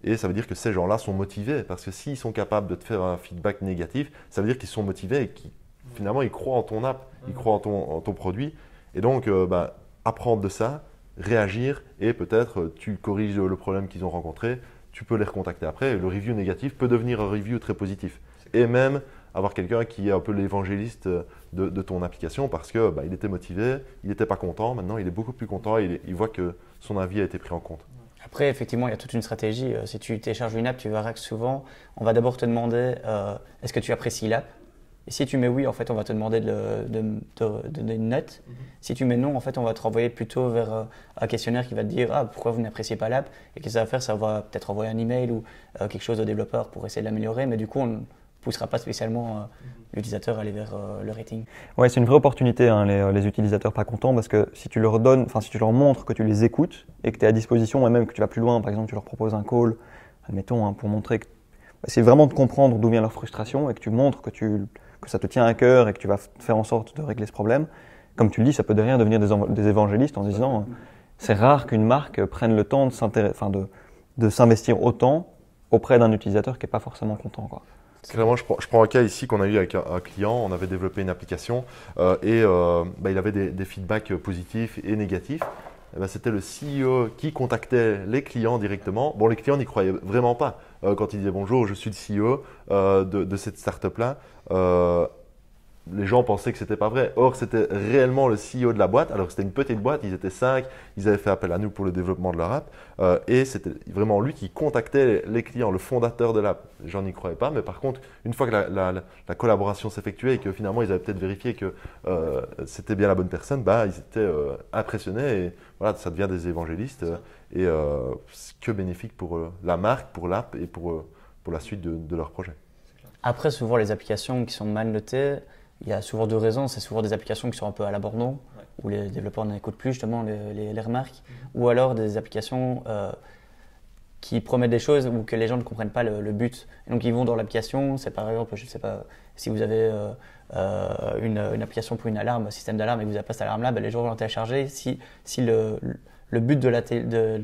et ça veut dire que ces gens-là sont motivés, parce que s'ils sont capables de te faire un feedback négatif, ça veut dire qu'ils sont motivés et qu'ils, finalement, ils croient en ton app, ils mhm. croient en ton, produit. Et donc, euh, bah, apprendre de ça, réagir, et peut-être euh, tu corriges le problème qu'ils ont rencontré, tu peux les recontacter après. Le review négatif peut devenir un review très positif. Et même avoir quelqu'un qui est un peu l'évangéliste euh, de, ton application parce que bah, il était motivé, il n'était pas content, maintenant il est beaucoup plus content, et il voit que son avis a été pris en compte. Après, effectivement, il y a toute une stratégie. Euh, si tu télécharges une app, tu verras que souvent, on va d'abord te demander euh, est-ce que tu apprécies l'app et si tu mets oui, en fait, on va te demander de, donner une note. Mhm. Si tu mets non, en fait, on va te renvoyer plutôt vers euh, un questionnaire qui va te dire ah, pourquoi vous n'appréciez pas l'app. Et quest que ça va faire Ça va peut-être envoyer un email ou quelque chose au développeur pour essayer de l'améliorer. Mais du coup, poussera pas spécialement euh, l'utilisateur à aller vers euh, le rating. Ouais, c'est une vraie opportunité, hein, euh, les, utilisateurs pas contents, parce que si tu leur donnes, enfin si tu leur montres que tu les écoutes et que tu es à disposition, et même que tu vas plus loin, par exemple tu leur proposes un call, admettons, hein, pour montrer que bah, c'est vraiment de comprendre d'où vient leur frustration et que tu montres que, tu, que ça te tient à cœur et que tu vas faire en sorte de régler ce problème. Comme tu le dis, ça peut derrière devenir des, évangélistes en disant, hein, c'est rare qu'une marque prenne le temps de s'investir de, de autant auprès d'un utilisateur qui n'est pas forcément content. Quoi. Clairement, je prends, je prends, un cas ici qu'on a eu avec un, client. On avait développé une application euh, et euh, bah, il avait des, feedbacks euh, positifs et négatifs. Eh ben, c'était le CEO qui contactait les clients directement. Bon, les clients n'y croyaient vraiment pas quand il disait bonjour, je suis le CEO de, de, cette startup-là les gens pensaient que c'était pas vrai. Or, c'était réellement le CEO de la boîte. Alors, c'était une petite boîte, ils étaient cinq, ils avaient fait appel à nous pour le développement de leur app. Euh, et c'était vraiment lui qui contactait les clients, le fondateur de l'app. J'en n'y croyais pas, mais par contre, une fois que la, collaboration s'effectuait et que finalement, ils avaient peut-être vérifié que euh, c'était bien la bonne personne, bah, ils étaient euh, impressionnés. Et voilà, ça devient des évangélistes. Et ce que bénéfique pour la marque, pour l'app et pour, pour la suite de leur projet. Après, souvent, les applications qui sont mal notées, il y a souvent deux raisons. C'est souvent des applications qui sont un peu à l'abandon, où les développeurs n'écoutent plus justement les, remarques, mhm. ou alors des applications euh, qui promettent des choses ou que les gens ne comprennent pas le, but. donc ils vont dans l'application, c'est par exemple, je ne sais pas, si vous avez euh, euh, une, application pour une alarme, un système d'alarme et que vous n'avez pas cette alarme-là, ben, les gens vont la télécharger. Si, si le, but de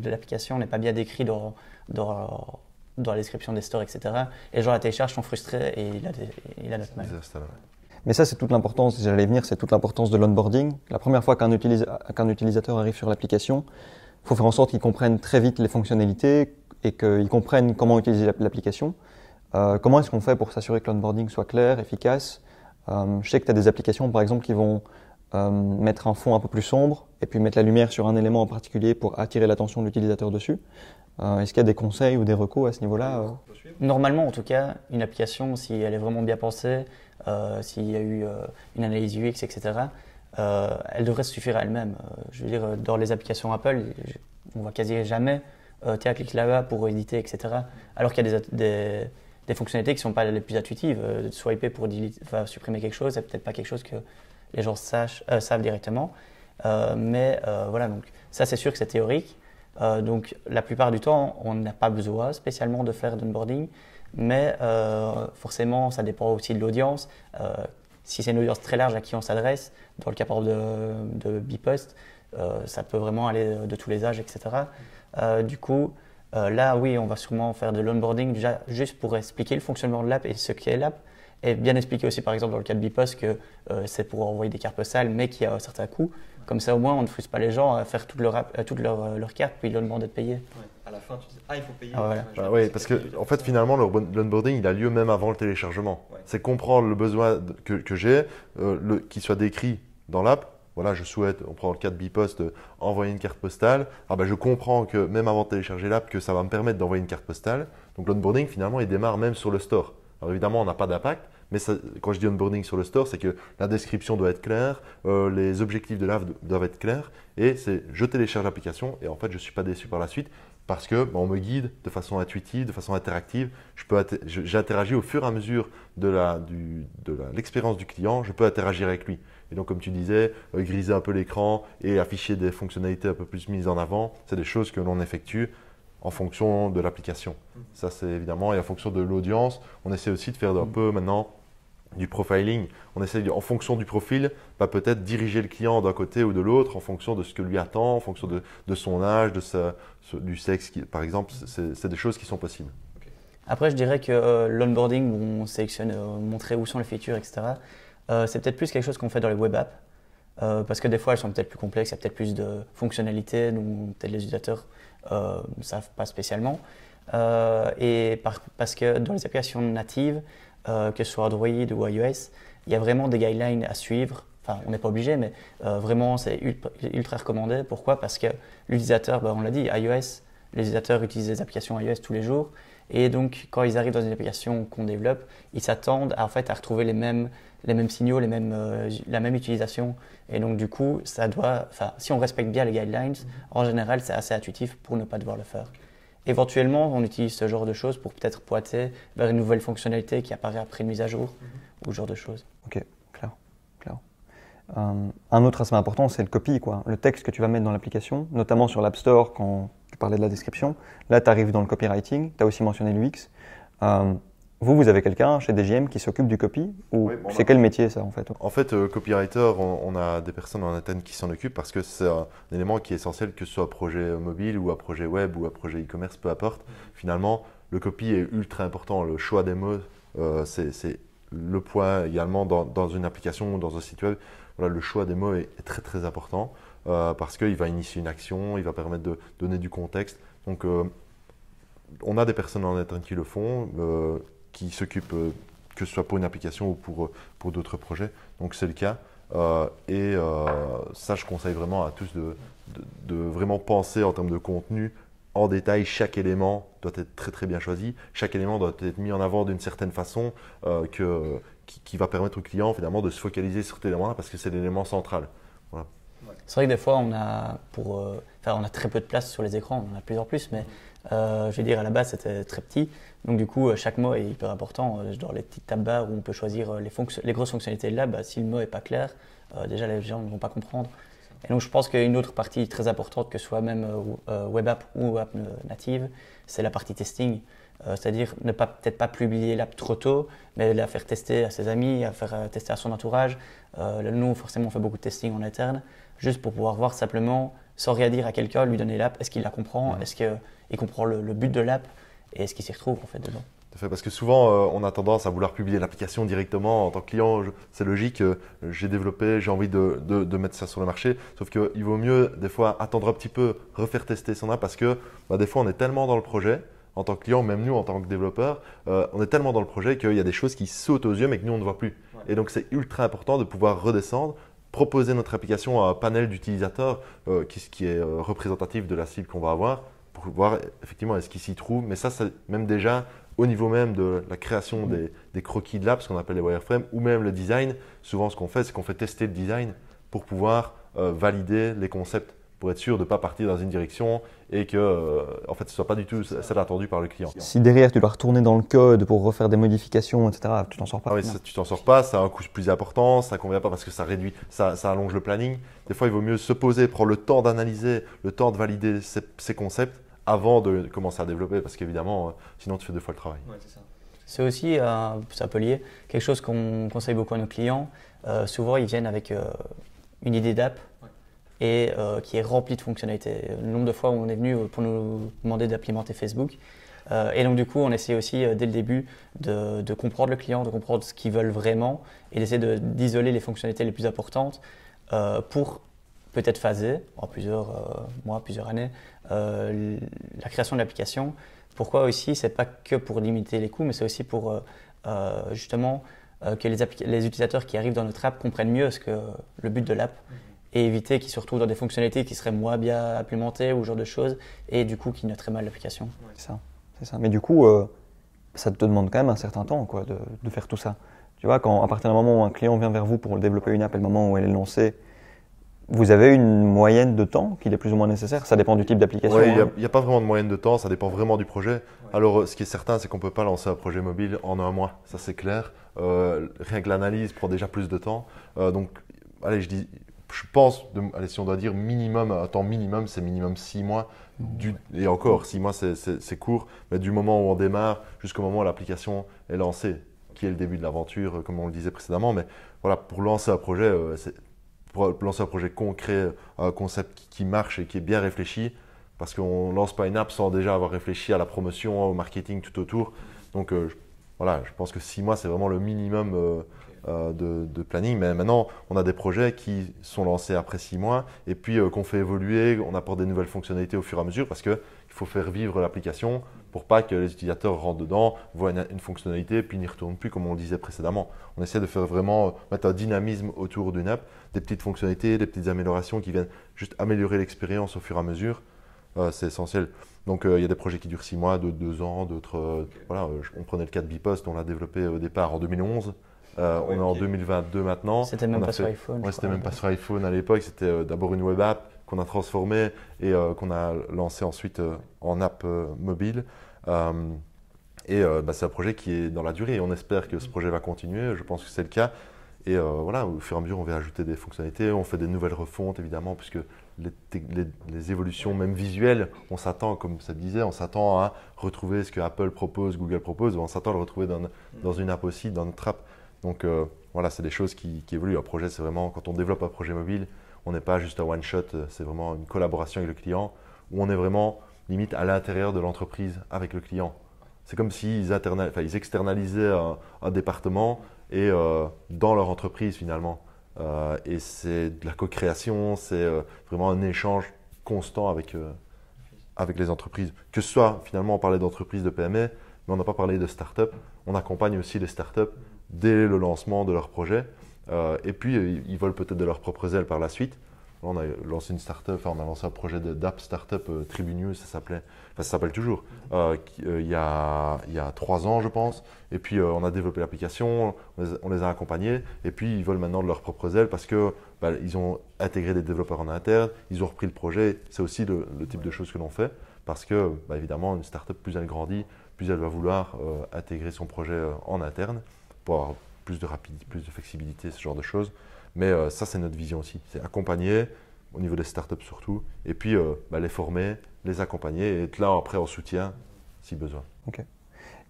l'application n'est pas bien décrit dans, dans, dans, la description des stores, etc., les gens la téléchargent, sont frustrés et il a, il a notre mal. Mais ça, c'est toute l'importance, j'allais venir, c'est toute l'importance de l'onboarding. La première fois qu'un utilisateur arrive sur l'application, il faut faire en sorte qu'il comprenne très vite les fonctionnalités et qu'il comprenne comment utiliser l'application. Euh, comment est-ce qu'on fait pour s'assurer que l'onboarding soit clair, efficace euh, Je sais que tu as des applications, par exemple, qui vont euh, mettre un fond un peu plus sombre et puis mettre la lumière sur un élément en particulier pour attirer l'attention de l'utilisateur dessus. Euh, est-ce qu'il y a des conseils ou des recours à ce niveau-là euh Normalement, en tout cas, une application, si elle est vraiment bien pensée, euh, s'il y a eu une analyse UX, etc., elle devrait se suffire à elle-même. je veux dire, dans les applications Apple, on voit quasi jamais euh, tiens, là-bas pour éditer, etc. Alors qu'il y a des, fonctionnalités qui ne sont pas les plus intuitives. Euh, swiper pour supprimer quelque chose, c'est peut-être pas quelque chose que les gens sachent, savent directement. mais voilà, donc ça c'est sûr que c'est théorique. Euh, donc la plupart du temps, on n'a pas besoin spécialement de faire d'onboarding, mais euh, forcément, ça dépend aussi de l'audience. Euh, si c'est une audience très large à qui on s'adresse, dans le cas par exemple de, de Bipost, ça peut vraiment aller de tous les âges, etc. du coup, là, oui, on va sûrement faire de l'onboarding déjà juste pour expliquer le fonctionnement de l'app et ce qu'est l'app. Et bien expliquer aussi, par exemple, dans le cas de Bipost, que c'est pour envoyer des cartes postales, mais qu'il y a certains coût. Comme ça, au moins, on ne frise pas les gens à faire toutes leurs toute leur, euh, euh, cartes puis leur demander de payer. À la fin, tu dis Ah, il faut payer. Ah, bah parce que, en fait, finalement, l'onboarding, il a lieu même avant le téléchargement. C'est comprendre le besoin que, j'ai, euh, qu'il soit décrit dans l'app. Voilà, je souhaite, on prend le cas de Bipost, envoyer une carte postale. Ah bah, je comprends que même avant de télécharger l'app, que ça va me permettre d'envoyer une carte postale. Donc l'onboarding, finalement, il démarre même sur le store. Alors évidemment, on n'a pas d'impact, mais quand je dis onboarding sur le store, c'est que la description doit être claire, euh, les objectifs de l'app doivent être clairs, et c'est je télécharge l'application et en fait je ne suis pas déçu par la suite parce que bah, me guide de façon intuitive, de façon interactive. J'interagis au fur et à mesure de l'expérience du, client, je peux interagir avec lui. Et donc, comme tu disais, euh, griser un peu l'écran et afficher des fonctionnalités un peu plus mises en avant, c'est des choses que l'on effectue en fonction de l'application. Mmh. Ça, c'est évidemment, et en fonction de l'audience, on essaie aussi de faire un mmh. peu maintenant du profiling, on essaie en fonction du profil, bah, peut-être diriger le client d'un côté ou de l'autre, en fonction de ce que lui attend, en fonction de, son âge, de du sexe, par exemple, c'est des choses qui sont possibles. Après, je dirais que euh, l'onboarding, où on sélectionne, euh, montrer où sont les features, etc., euh, c'est peut-être plus quelque chose qu'on fait dans les web apps, parce que des fois, elles sont peut-être plus complexes, il y a peut-être plus de fonctionnalités, dont peut-être les utilisateurs ne savent pas spécialement. et parce que dans les applications natives, euh, que ce soit Android ou iOS, il y a vraiment des guidelines à suivre. Enfin, on n'est pas obligé, mais euh, vraiment, c'est ultra recommandé. Pourquoi Parce que l'utilisateur, bah, on l'a dit, iOS, l'utilisateur utilise utilisent applications iOS tous les jours. Et donc, quand ils arrivent dans une application qu'on développe, ils s'attendent à, en fait, à retrouver les mêmes, signaux, euh, la même utilisation. Et donc, du coup, ça doit, si on respecte bien les guidelines, en général, c'est assez intuitif pour ne pas devoir le faire. Éventuellement, on utilise ce genre de choses pour peut-être pointer vers une nouvelle fonctionnalité qui apparaît après une mise à jour mhm. ou ce genre de choses. Ok, clair. Euh, un autre aspect important, c'est le copy, quoi. le texte que tu vas mettre dans l'application, notamment sur l'App Store quand tu parlais de la description. Là, tu arrives dans le copywriting, tu as aussi mentionné l'UX. Euh, vous, vous avez quelqu'un chez DGM qui s'occupe du copy ou c'est bah, quel métier ça en fait En fait, euh, copywriter, on, a des personnes en interne qui s'en occupent parce que c'est un élément qui est essentiel que ce soit un projet mobile ou à projet web ou à projet e-commerce, peu importe. Finalement, le copy est ultra important. Le choix des mots, euh, c'est le point également dans, une application ou dans un site web. Voilà, le choix des mots est, très très important euh, parce qu'il va initier une action, il va permettre de donner du contexte. Donc, on a des personnes en interne qui le font qui euh, que ce soit pour une application ou pour, euh, pour d'autres projets. Donc c'est le cas. Euh, et ça, je conseille vraiment à tous de, de, vraiment penser en termes de contenu en détail, chaque élément doit être très très bien choisi, chaque élément doit être mis en avant d'une certaine façon que, qui, va permettre au client finalement de se focaliser sur cet élément-là parce que c'est l'élément central. C'est vrai que des fois on a, pour, on a très peu de place sur les écrans, on en a plusieurs plus, mais je veux dire à la base c'était très petit. Donc du coup, euh, chaque mot est hyper important. Dans euh, les petites tables barres où on peut choisir euh, les, les grosses fonctionnalités là, bah, si le mot n'est pas clair, déjà les gens ne vont pas comprendre. Et donc je pense qu'une autre partie très importante, que ce soit même web app ou app native, c'est la partie testing. C'est-à-dire ne pas peut-être pas publier l'app trop tôt, mais la faire tester à ses amis, à faire tester à son entourage. nous, forcément, on fait beaucoup de testing en interne, juste pour pouvoir voir simplement, sans rien dire à quelqu'un, lui donner l'app, est-ce qu'il la comprend, mmh. est-ce qu'il comprend le but de l'app, et est-ce qu'il s'y retrouve en fait dedans parce que souvent, euh, on a tendance à vouloir publier l'application directement en tant que client. C'est logique, euh, j'ai développé, j'ai envie de, de, mettre ça sur le marché. Sauf qu'il vaut mieux, des fois, attendre un petit peu, refaire tester son app parce que bah, des fois, on est tellement dans le projet en tant que client, même nous en tant que développeur, euh, on est tellement dans le projet qu'il y a des choses qui sautent aux yeux mais que nous, on ne voit plus. Et donc, c'est ultra important de pouvoir redescendre proposer notre application à un panel d'utilisateurs qui, qui, est représentatif de la cible qu'on va avoir, voir effectivement est-ce qu'il s'y trouve. Mais ça, c'est même déjà au niveau même de la création mm. des, des croquis de là ce qu'on appelle les wireframes, ou même le design. Souvent, ce qu'on fait, c'est qu'on fait tester le design pour pouvoir euh, valider les concepts pour être sûr de ne pas partir dans une direction et que euh, en fait, ce ne soit pas du tout celle attendue par le client. Si derrière tu dois retourner dans le code pour refaire des modifications, etc., tu t'en sors pas. Ah oui, tu t'en sors pas, ça a un coût plus important, ça ne convient pas parce que ça réduit, ça, ça, allonge le planning. Des fois, il vaut mieux se poser, prendre le temps d'analyser, le temps de valider ces, ces concepts avant de commencer à développer, parce qu'évidemment, euh, sinon tu fais deux fois le travail. c'est aussi, euh, ça peut lier, quelque chose qu'on conseille beaucoup à nos clients. Euh, souvent, ils viennent avec une idée d'app et qui est remplie de fonctionnalités. Le nombre de fois où on est venu pour nous demander d'implémenter Facebook. et donc, du coup, on essaie aussi, dès le début, de, comprendre le client, de comprendre ce qu'ils veulent vraiment et d'essayer d'isoler les fonctionnalités les plus importantes pour peut-être phaser en plusieurs mois, plusieurs années, euh, la création de l'application. Pourquoi aussi C'est pas que pour limiter les coûts, mais c'est aussi pour euh, euh, justement que les, utilisateurs qui arrivent dans notre app comprennent mieux ce que le but de l'app et éviter qu'ils se retrouvent dans des fonctionnalités qui seraient moins bien implémentées ou ce genre de choses et du coup qui noteraient mal l'application. C'est ça, ça. Mais du coup, ça te demande quand même un certain temps quoi, de, faire tout ça. Tu vois, quand, à partir du moment où un client vient vers vous pour développer une app, et le moment où elle est lancée, vous avez une moyenne de temps qui est plus ou moins nécessaire Ça dépend du type d'application. il n'y hein. a, pas vraiment de moyenne de temps, ça dépend vraiment du projet. Alors, euh, ce qui est certain, c'est qu'on ne peut pas lancer un projet mobile en un mois, ça c'est clair. Euh, rien que l'analyse prend déjà plus de temps. Euh, donc, allez, je dis, je pense, de, allez, si on doit dire minimum, un temps minimum, c'est minimum six mois. Du, et encore, six mois, c'est court, mais du moment où on démarre jusqu'au moment où l'application est lancée, qui est le début de l'aventure, comme on le disait précédemment. Mais voilà, pour lancer un projet, c'est lancer un projet concret, un concept qui, marche et qui est bien réfléchi, parce qu'on ne lance pas une app sans déjà avoir réfléchi à la promotion, au marketing tout autour. Donc euh, voilà, je pense que six mois, c'est vraiment le minimum euh, euh, de, planning. Mais maintenant, on a des projets qui sont lancés après six mois et puis euh, qu'on fait évoluer, on apporte des nouvelles fonctionnalités au fur et à mesure parce qu'il faut faire vivre l'application pour pas que les utilisateurs rentrent dedans, voient une, fonctionnalité puis n'y retournent plus comme on disait précédemment. On essaie de faire vraiment euh, mettre un dynamisme autour d'une app, des petites fonctionnalités, des petites améliorations qui viennent juste améliorer l'expérience au fur et à mesure. c'est essentiel. Donc il y a des projets qui durent six mois, d'autres 2 ans, d'autres... Voilà, on prenait le cas de Bipost, on l'a développé au départ en 2011. Euh, on est en 2022 maintenant. C'était même pas sur iPhone. même pas sur iPhone à l'époque. C'était euh, d'abord une web app qu'on a transformée et euh, qu'on a lancée ensuite en app mobile. et bah, c'est un projet qui est dans la durée. on espère que ce mm. projet va continuer. Je pense que c'est le cas. Et voilà, au fur et à mesure, on va ajouter des fonctionnalités. On fait des nouvelles refontes, évidemment, puisque les, évolutions, même visuelles, on s'attend, comme ça disait, on s'attend à retrouver ce que Apple propose, Google propose, on s'attend à le retrouver dans, une app aussi, dans notre app. Donc euh, voilà, c'est des choses qui, évoluent. Un projet, c'est vraiment, quand on développe un projet mobile, on n'est pas juste un one-shot, euh, c'est vraiment une collaboration avec le client, où on est vraiment limite à l'intérieur de l'entreprise avec le client. C'est comme s'ils ils externalisaient un, département et euh, dans leur entreprise finalement. et c'est de la co-création, c'est vraiment un échange constant avec, avec les entreprises. Que ce soit, finalement, on parlait d'entreprise de PME, mais on n'a pas parlé de start-up. On accompagne aussi les start-up dès le lancement de leur projet. Euh, et puis, euh, ils volent peut-être de leurs propres ailes par la suite. on a lancé une startup enfin, on a lancé un projet d'app startup euh, Tribune ça s'appelait, ça s'appelle toujours, euh, il, y a, trois ans, je pense. Et puis, on a développé l'application, on, les a accompagnés. Et puis, ils volent maintenant de leurs propres ailes parce que bah, ils ont intégré des développeurs en interne, ils ont repris le projet. C'est aussi le, type de choses que l'on fait parce que, bah, évidemment, une startup, plus elle grandit, plus elle va vouloir intégrer son projet en interne pour avoir plus de rapidité, plus de flexibilité, ce genre de choses. Mais euh, ça, c'est notre vision aussi. C'est accompagner, au niveau des startups surtout, et puis euh, bah, les former, les accompagner, et être là après en soutien si besoin. Ok.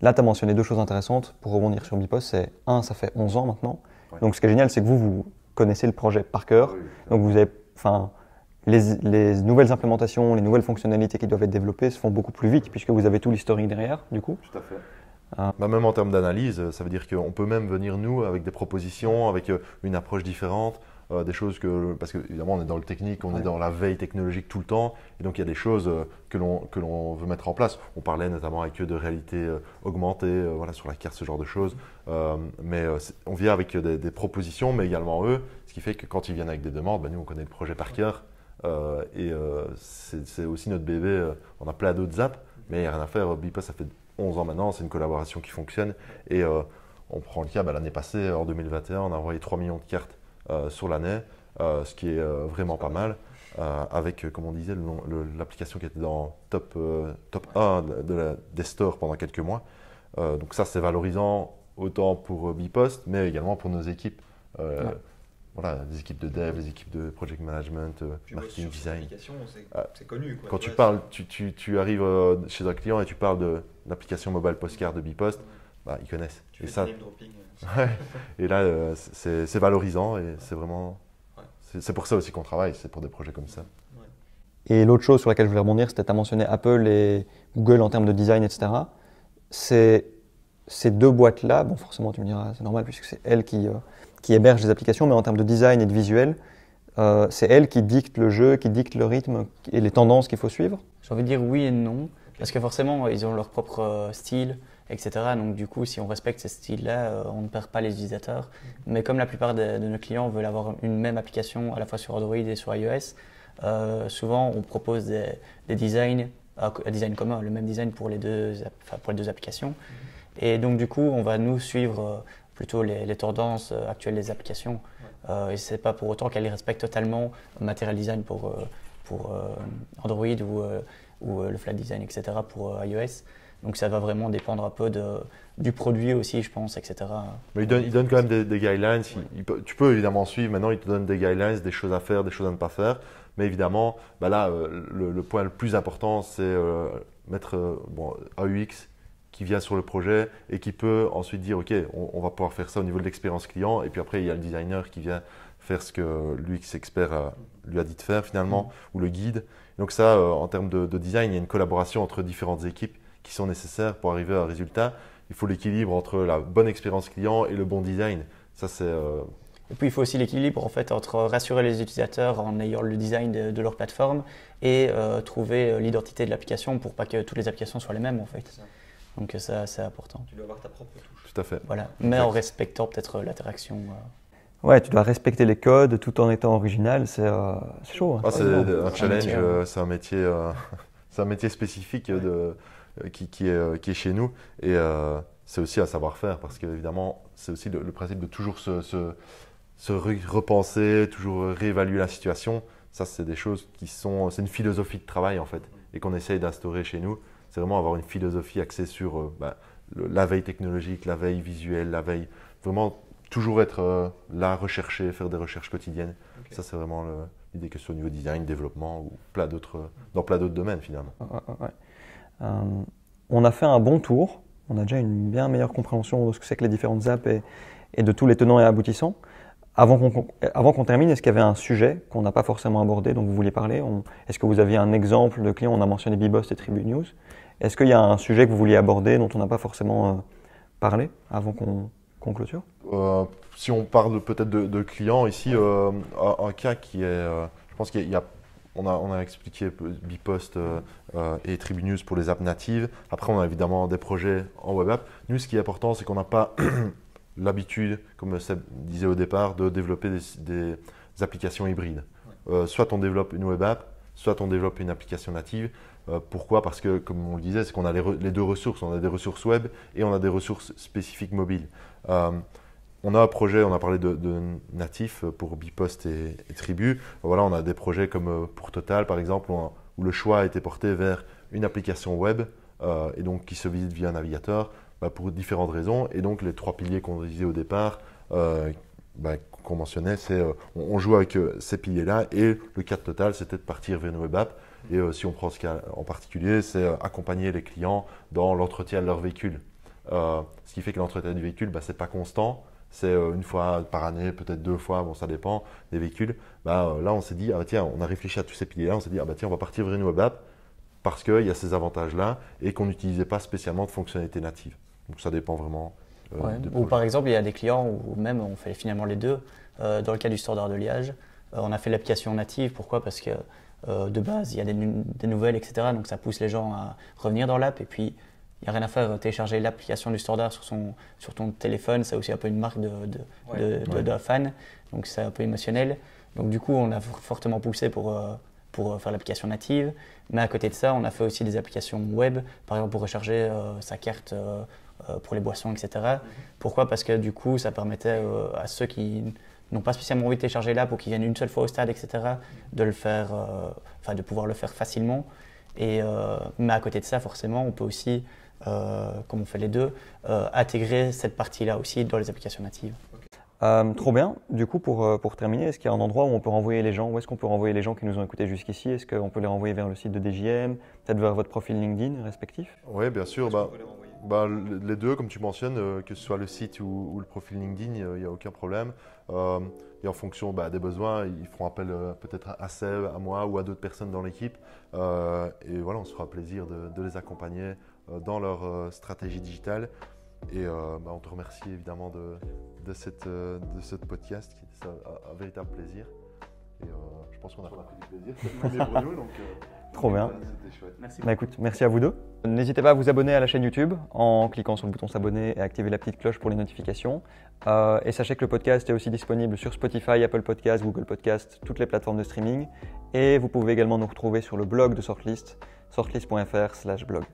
Là, tu as mentionné deux choses intéressantes pour rebondir sur Bipost C'est un, ça fait 11 ans maintenant. Donc, ce qui est génial, c'est que vous, vous connaissez le projet par cœur. donc, vous avez, enfin, les, les, nouvelles implémentations, les nouvelles fonctionnalités qui doivent être développées se font beaucoup plus vite puisque vous avez tout l'historique derrière, du coup. Tout à fait. Ah. Bah, même en termes d'analyse, ça veut dire qu'on peut même venir nous avec des propositions, avec euh, une approche différente, euh, des choses que parce que évidemment on est dans le technique, on est dans la veille technologique tout le temps, et donc il y a des choses euh, que l'on veut mettre en place. On parlait notamment avec eux de réalité augmentée, voilà sur la carte ce genre de choses, mais on vient avec des, propositions, mais également eux, ce qui fait que quand ils viennent avec des demandes, bah, nous on connaît le projet par cœur, et c'est aussi notre bébé. on a plein d'autres apps, mais il n'y a rien à faire. Bipa ça fait 11 ans maintenant, c'est une collaboration qui fonctionne. Et euh, on prend le cas, l'année passée, en 2021, on a envoyé 3 millions de cartes euh, sur l'année, euh, ce qui est vraiment pas mal. avec, comme on disait, l'application qui était dans top, top 1 de, la, des stores pendant quelques mois. donc ça, c'est valorisant autant pour Bipost, mais également pour nos équipes voilà, les équipes de dev, des équipes de project management, euh, marketing, design. Ah, c'est connu. Quand tu, parles, tu, arrives euh, chez un client et tu parles de l'application mobile postcard de Bipost, bah, ils connaissent. et ça, euh. Et là, c'est valorisant et c'est vraiment. C'est pour ça aussi qu'on travaille, c'est pour des projets comme ça. Et l'autre chose sur laquelle je voulais rebondir, c'était à mentionner mentionné Apple et Google en termes de design, etc. C'est ces deux boîtes-là, bon, forcément, tu me diras, c'est normal puisque c'est elles qui, euh, qui hébergent les applications, mais en termes de design et de visuel, euh, c'est elles qui dictent le jeu, qui dictent le rythme et les tendances qu'il faut suivre J'ai envie de dire oui et non, parce que forcément, ils ont leur propre euh, style, etc. Donc, du coup, si on respecte ces styles-là, on ne perd pas les utilisateurs. Mm. Mais comme la plupart de, nos clients veulent avoir une même application à la fois sur Android et sur iOS, souvent, on propose des, des designs, un design commun, le même design pour les deux, pour les deux applications. Mm. Et donc, du coup, on va nous suivre euh, plutôt les, tendances euh, actuelles des applications. Euh, et ce n'est pas pour autant qu'elles respectent totalement Material Design pour, pour Android ou, ou le Flat Design, etc. pour iOS. Donc ça va vraiment dépendre un peu de, du produit aussi, je pense, etc. Mais il donne quand même des, guidelines. tu peux évidemment suivre. Maintenant, il te donne des guidelines, des choses à faire, des choses à ne pas faire. Mais évidemment, bah là, le, point le plus important, c'est mettre bon, AUX qui vient sur le projet et qui peut ensuite dire ok on, va pouvoir faire ça au niveau de l'expérience client et puis après il y a le designer qui vient faire ce que lui qui expert euh, lui a dit de faire finalement mm. ou le guide donc ça euh, en termes de, design il y a une collaboration entre différentes équipes qui sont nécessaires pour arriver à un résultat il faut l'équilibre entre la bonne expérience client et le bon design ça c'est euh, et puis il faut aussi l'équilibre en fait entre rassurer les utilisateurs en ayant le design de, leur plateforme et trouver l'identité de l'application pour pas que toutes les applications soient les mêmes en fait. Donc euh, ça, c'est important. Tu dois avoir ta propre touche. Tout à fait. Voilà. Mais en respectant peut-être euh, l'interaction. Euh. Ouais, tu dois respecter les codes tout en étant original. C'est chaud. Hein. Ah, c'est un challenge. Hein. C'est un métier. c'est un, métier spécifique qui, qui, est, qui est chez nous et c'est aussi un savoir-faire parce qu'évidemment, c'est aussi le, principe de toujours se, se repenser, toujours réévaluer la situation. Ça, c'est des choses qui sont, c'est une philosophie de travail en fait et qu'on essaye d'instaurer chez nous vraiment avoir une philosophie axée sur euh, bah, la veille technologique, la veille visuelle, la veille. Vraiment toujours être euh, là, rechercher, faire des recherches quotidiennes. Ça, c'est vraiment l'idée que ce soit au niveau design, développement ou euh, dans plein d'autres domaines finalement. on a fait un bon tour. On a déjà une bien meilleure compréhension de ce que c'est que les différentes apps et, de tous les tenants et aboutissants. Avant qu'on, termine, est-ce qu'il y avait un sujet qu'on n'a pas forcément abordé, dont vous vouliez parler Est-ce que vous aviez un exemple de client On a mentionné B-Boss et Tribune News. Est-ce qu'il y a un sujet que vous vouliez aborder dont on n'a pas forcément euh, parlé avant qu'on clôture euh, Si on parle peut-être de, clients ici, euh, un, cas qui est, je pense qu'il y a on a, on a, expliqué Bipost et Tribunews pour les apps natives. Après, on a évidemment des projets en web app. Nous, ce qui est important, c'est qu'on n'a pas l'habitude, comme Seb disait au départ, de développer des, applications hybrides. soit on développe une web app, soit on développe une application native. Euh, pourquoi Parce que, comme on le disait, c'est qu'on a les, deux ressources. On a des ressources web et on a des ressources spécifiques mobiles. Euh, on a un projet, on a parlé de, natif pour Bipost et, Tribu. Voilà, on a des projets comme euh, pour Total, par exemple, où, le choix a été porté vers une application web et donc qui se visite via un navigateur bah, pour différentes raisons. Et donc, les trois piliers qu'on disait au départ, bah, mentionnait, c'est euh, on, joue avec euh, ces piliers-là et le cadre total, c'était de partir vers web app. Et euh, si on prend ce cas en particulier, c'est accompagner les clients dans l'entretien de leur véhicule. ce qui fait que l'entretien du véhicule, bah, c'est pas constant. C'est une fois par année, peut-être deux fois, bon ça dépend des véhicules. Bah, là, on s'est dit, ah, bah, tiens, on a réfléchi à tous ces piliers-là, on s'est dit, ah, bah, on va partir vers web app parce qu'il y a ces avantages-là et qu'on n'utilisait pas spécialement de fonctionnalités natives. Donc ça dépend vraiment euh, Ou par exemple, il y a des clients où même on fait finalement les deux. Euh, dans le cas du standard de Liège, euh, on a fait l'application native. Pourquoi Parce que de base, il y a des, nouvelles, etc. Donc ça pousse les gens à revenir dans l'app. Et puis, il n'y a rien à faire. Télécharger l'application du standard sur, son, sur ton téléphone, c'est aussi un peu une marque de, de, fan. Donc c'est un peu émotionnel. Donc du coup, on a fortement poussé pour, pour faire l'application native. Mais à côté de ça, on a fait aussi des applications web, par exemple pour recharger sa carte. Euh, pour les boissons, etc. Pourquoi Parce que du coup, ça permettait euh, à ceux qui n'ont pas spécialement envie de télécharger l'app ou qui viennent une seule fois au stade, etc., de, le faire, euh, enfin de pouvoir le faire facilement. Et, mais à côté de ça, forcément, on peut aussi, comme on fait les deux, intégrer cette partie-là aussi dans les applications natives. trop bien. Du coup, pour, pour terminer, est-ce qu'il y a un endroit où on peut renvoyer les gens Où est-ce qu'on peut renvoyer les gens qui nous ont écoutés jusqu'ici Est-ce qu'on peut les renvoyer vers le site de DGM, Peut-être vers votre profil LinkedIn respectif Oui, bien sûr. Bah, bah, les deux, comme tu mentionnes, euh, que ce soit le site ou, le profil LinkedIn, il n'y a aucun problème. Euh, et en fonction bah, des besoins, ils feront appel euh, peut-être à Seb, à moi ou à d'autres personnes dans l'équipe. et voilà, on se fera plaisir de, les accompagner dans leur stratégie digitale. Et bah, on te remercie évidemment de, cette, ce podcast, qui est un, véritable plaisir. Et je pense qu'on a, pris du plaisir, Trop bien. Merci. Bah, merci à vous deux. N'hésitez pas à vous abonner à la chaîne YouTube en cliquant sur le bouton s'abonner et activer la petite cloche pour les notifications. Euh, et sachez que le podcast est aussi disponible sur Spotify, Apple Podcasts, Google Podcasts, toutes les plateformes de streaming. Et vous pouvez également nous retrouver sur le blog de Sortlist, sortlist.fr/blog.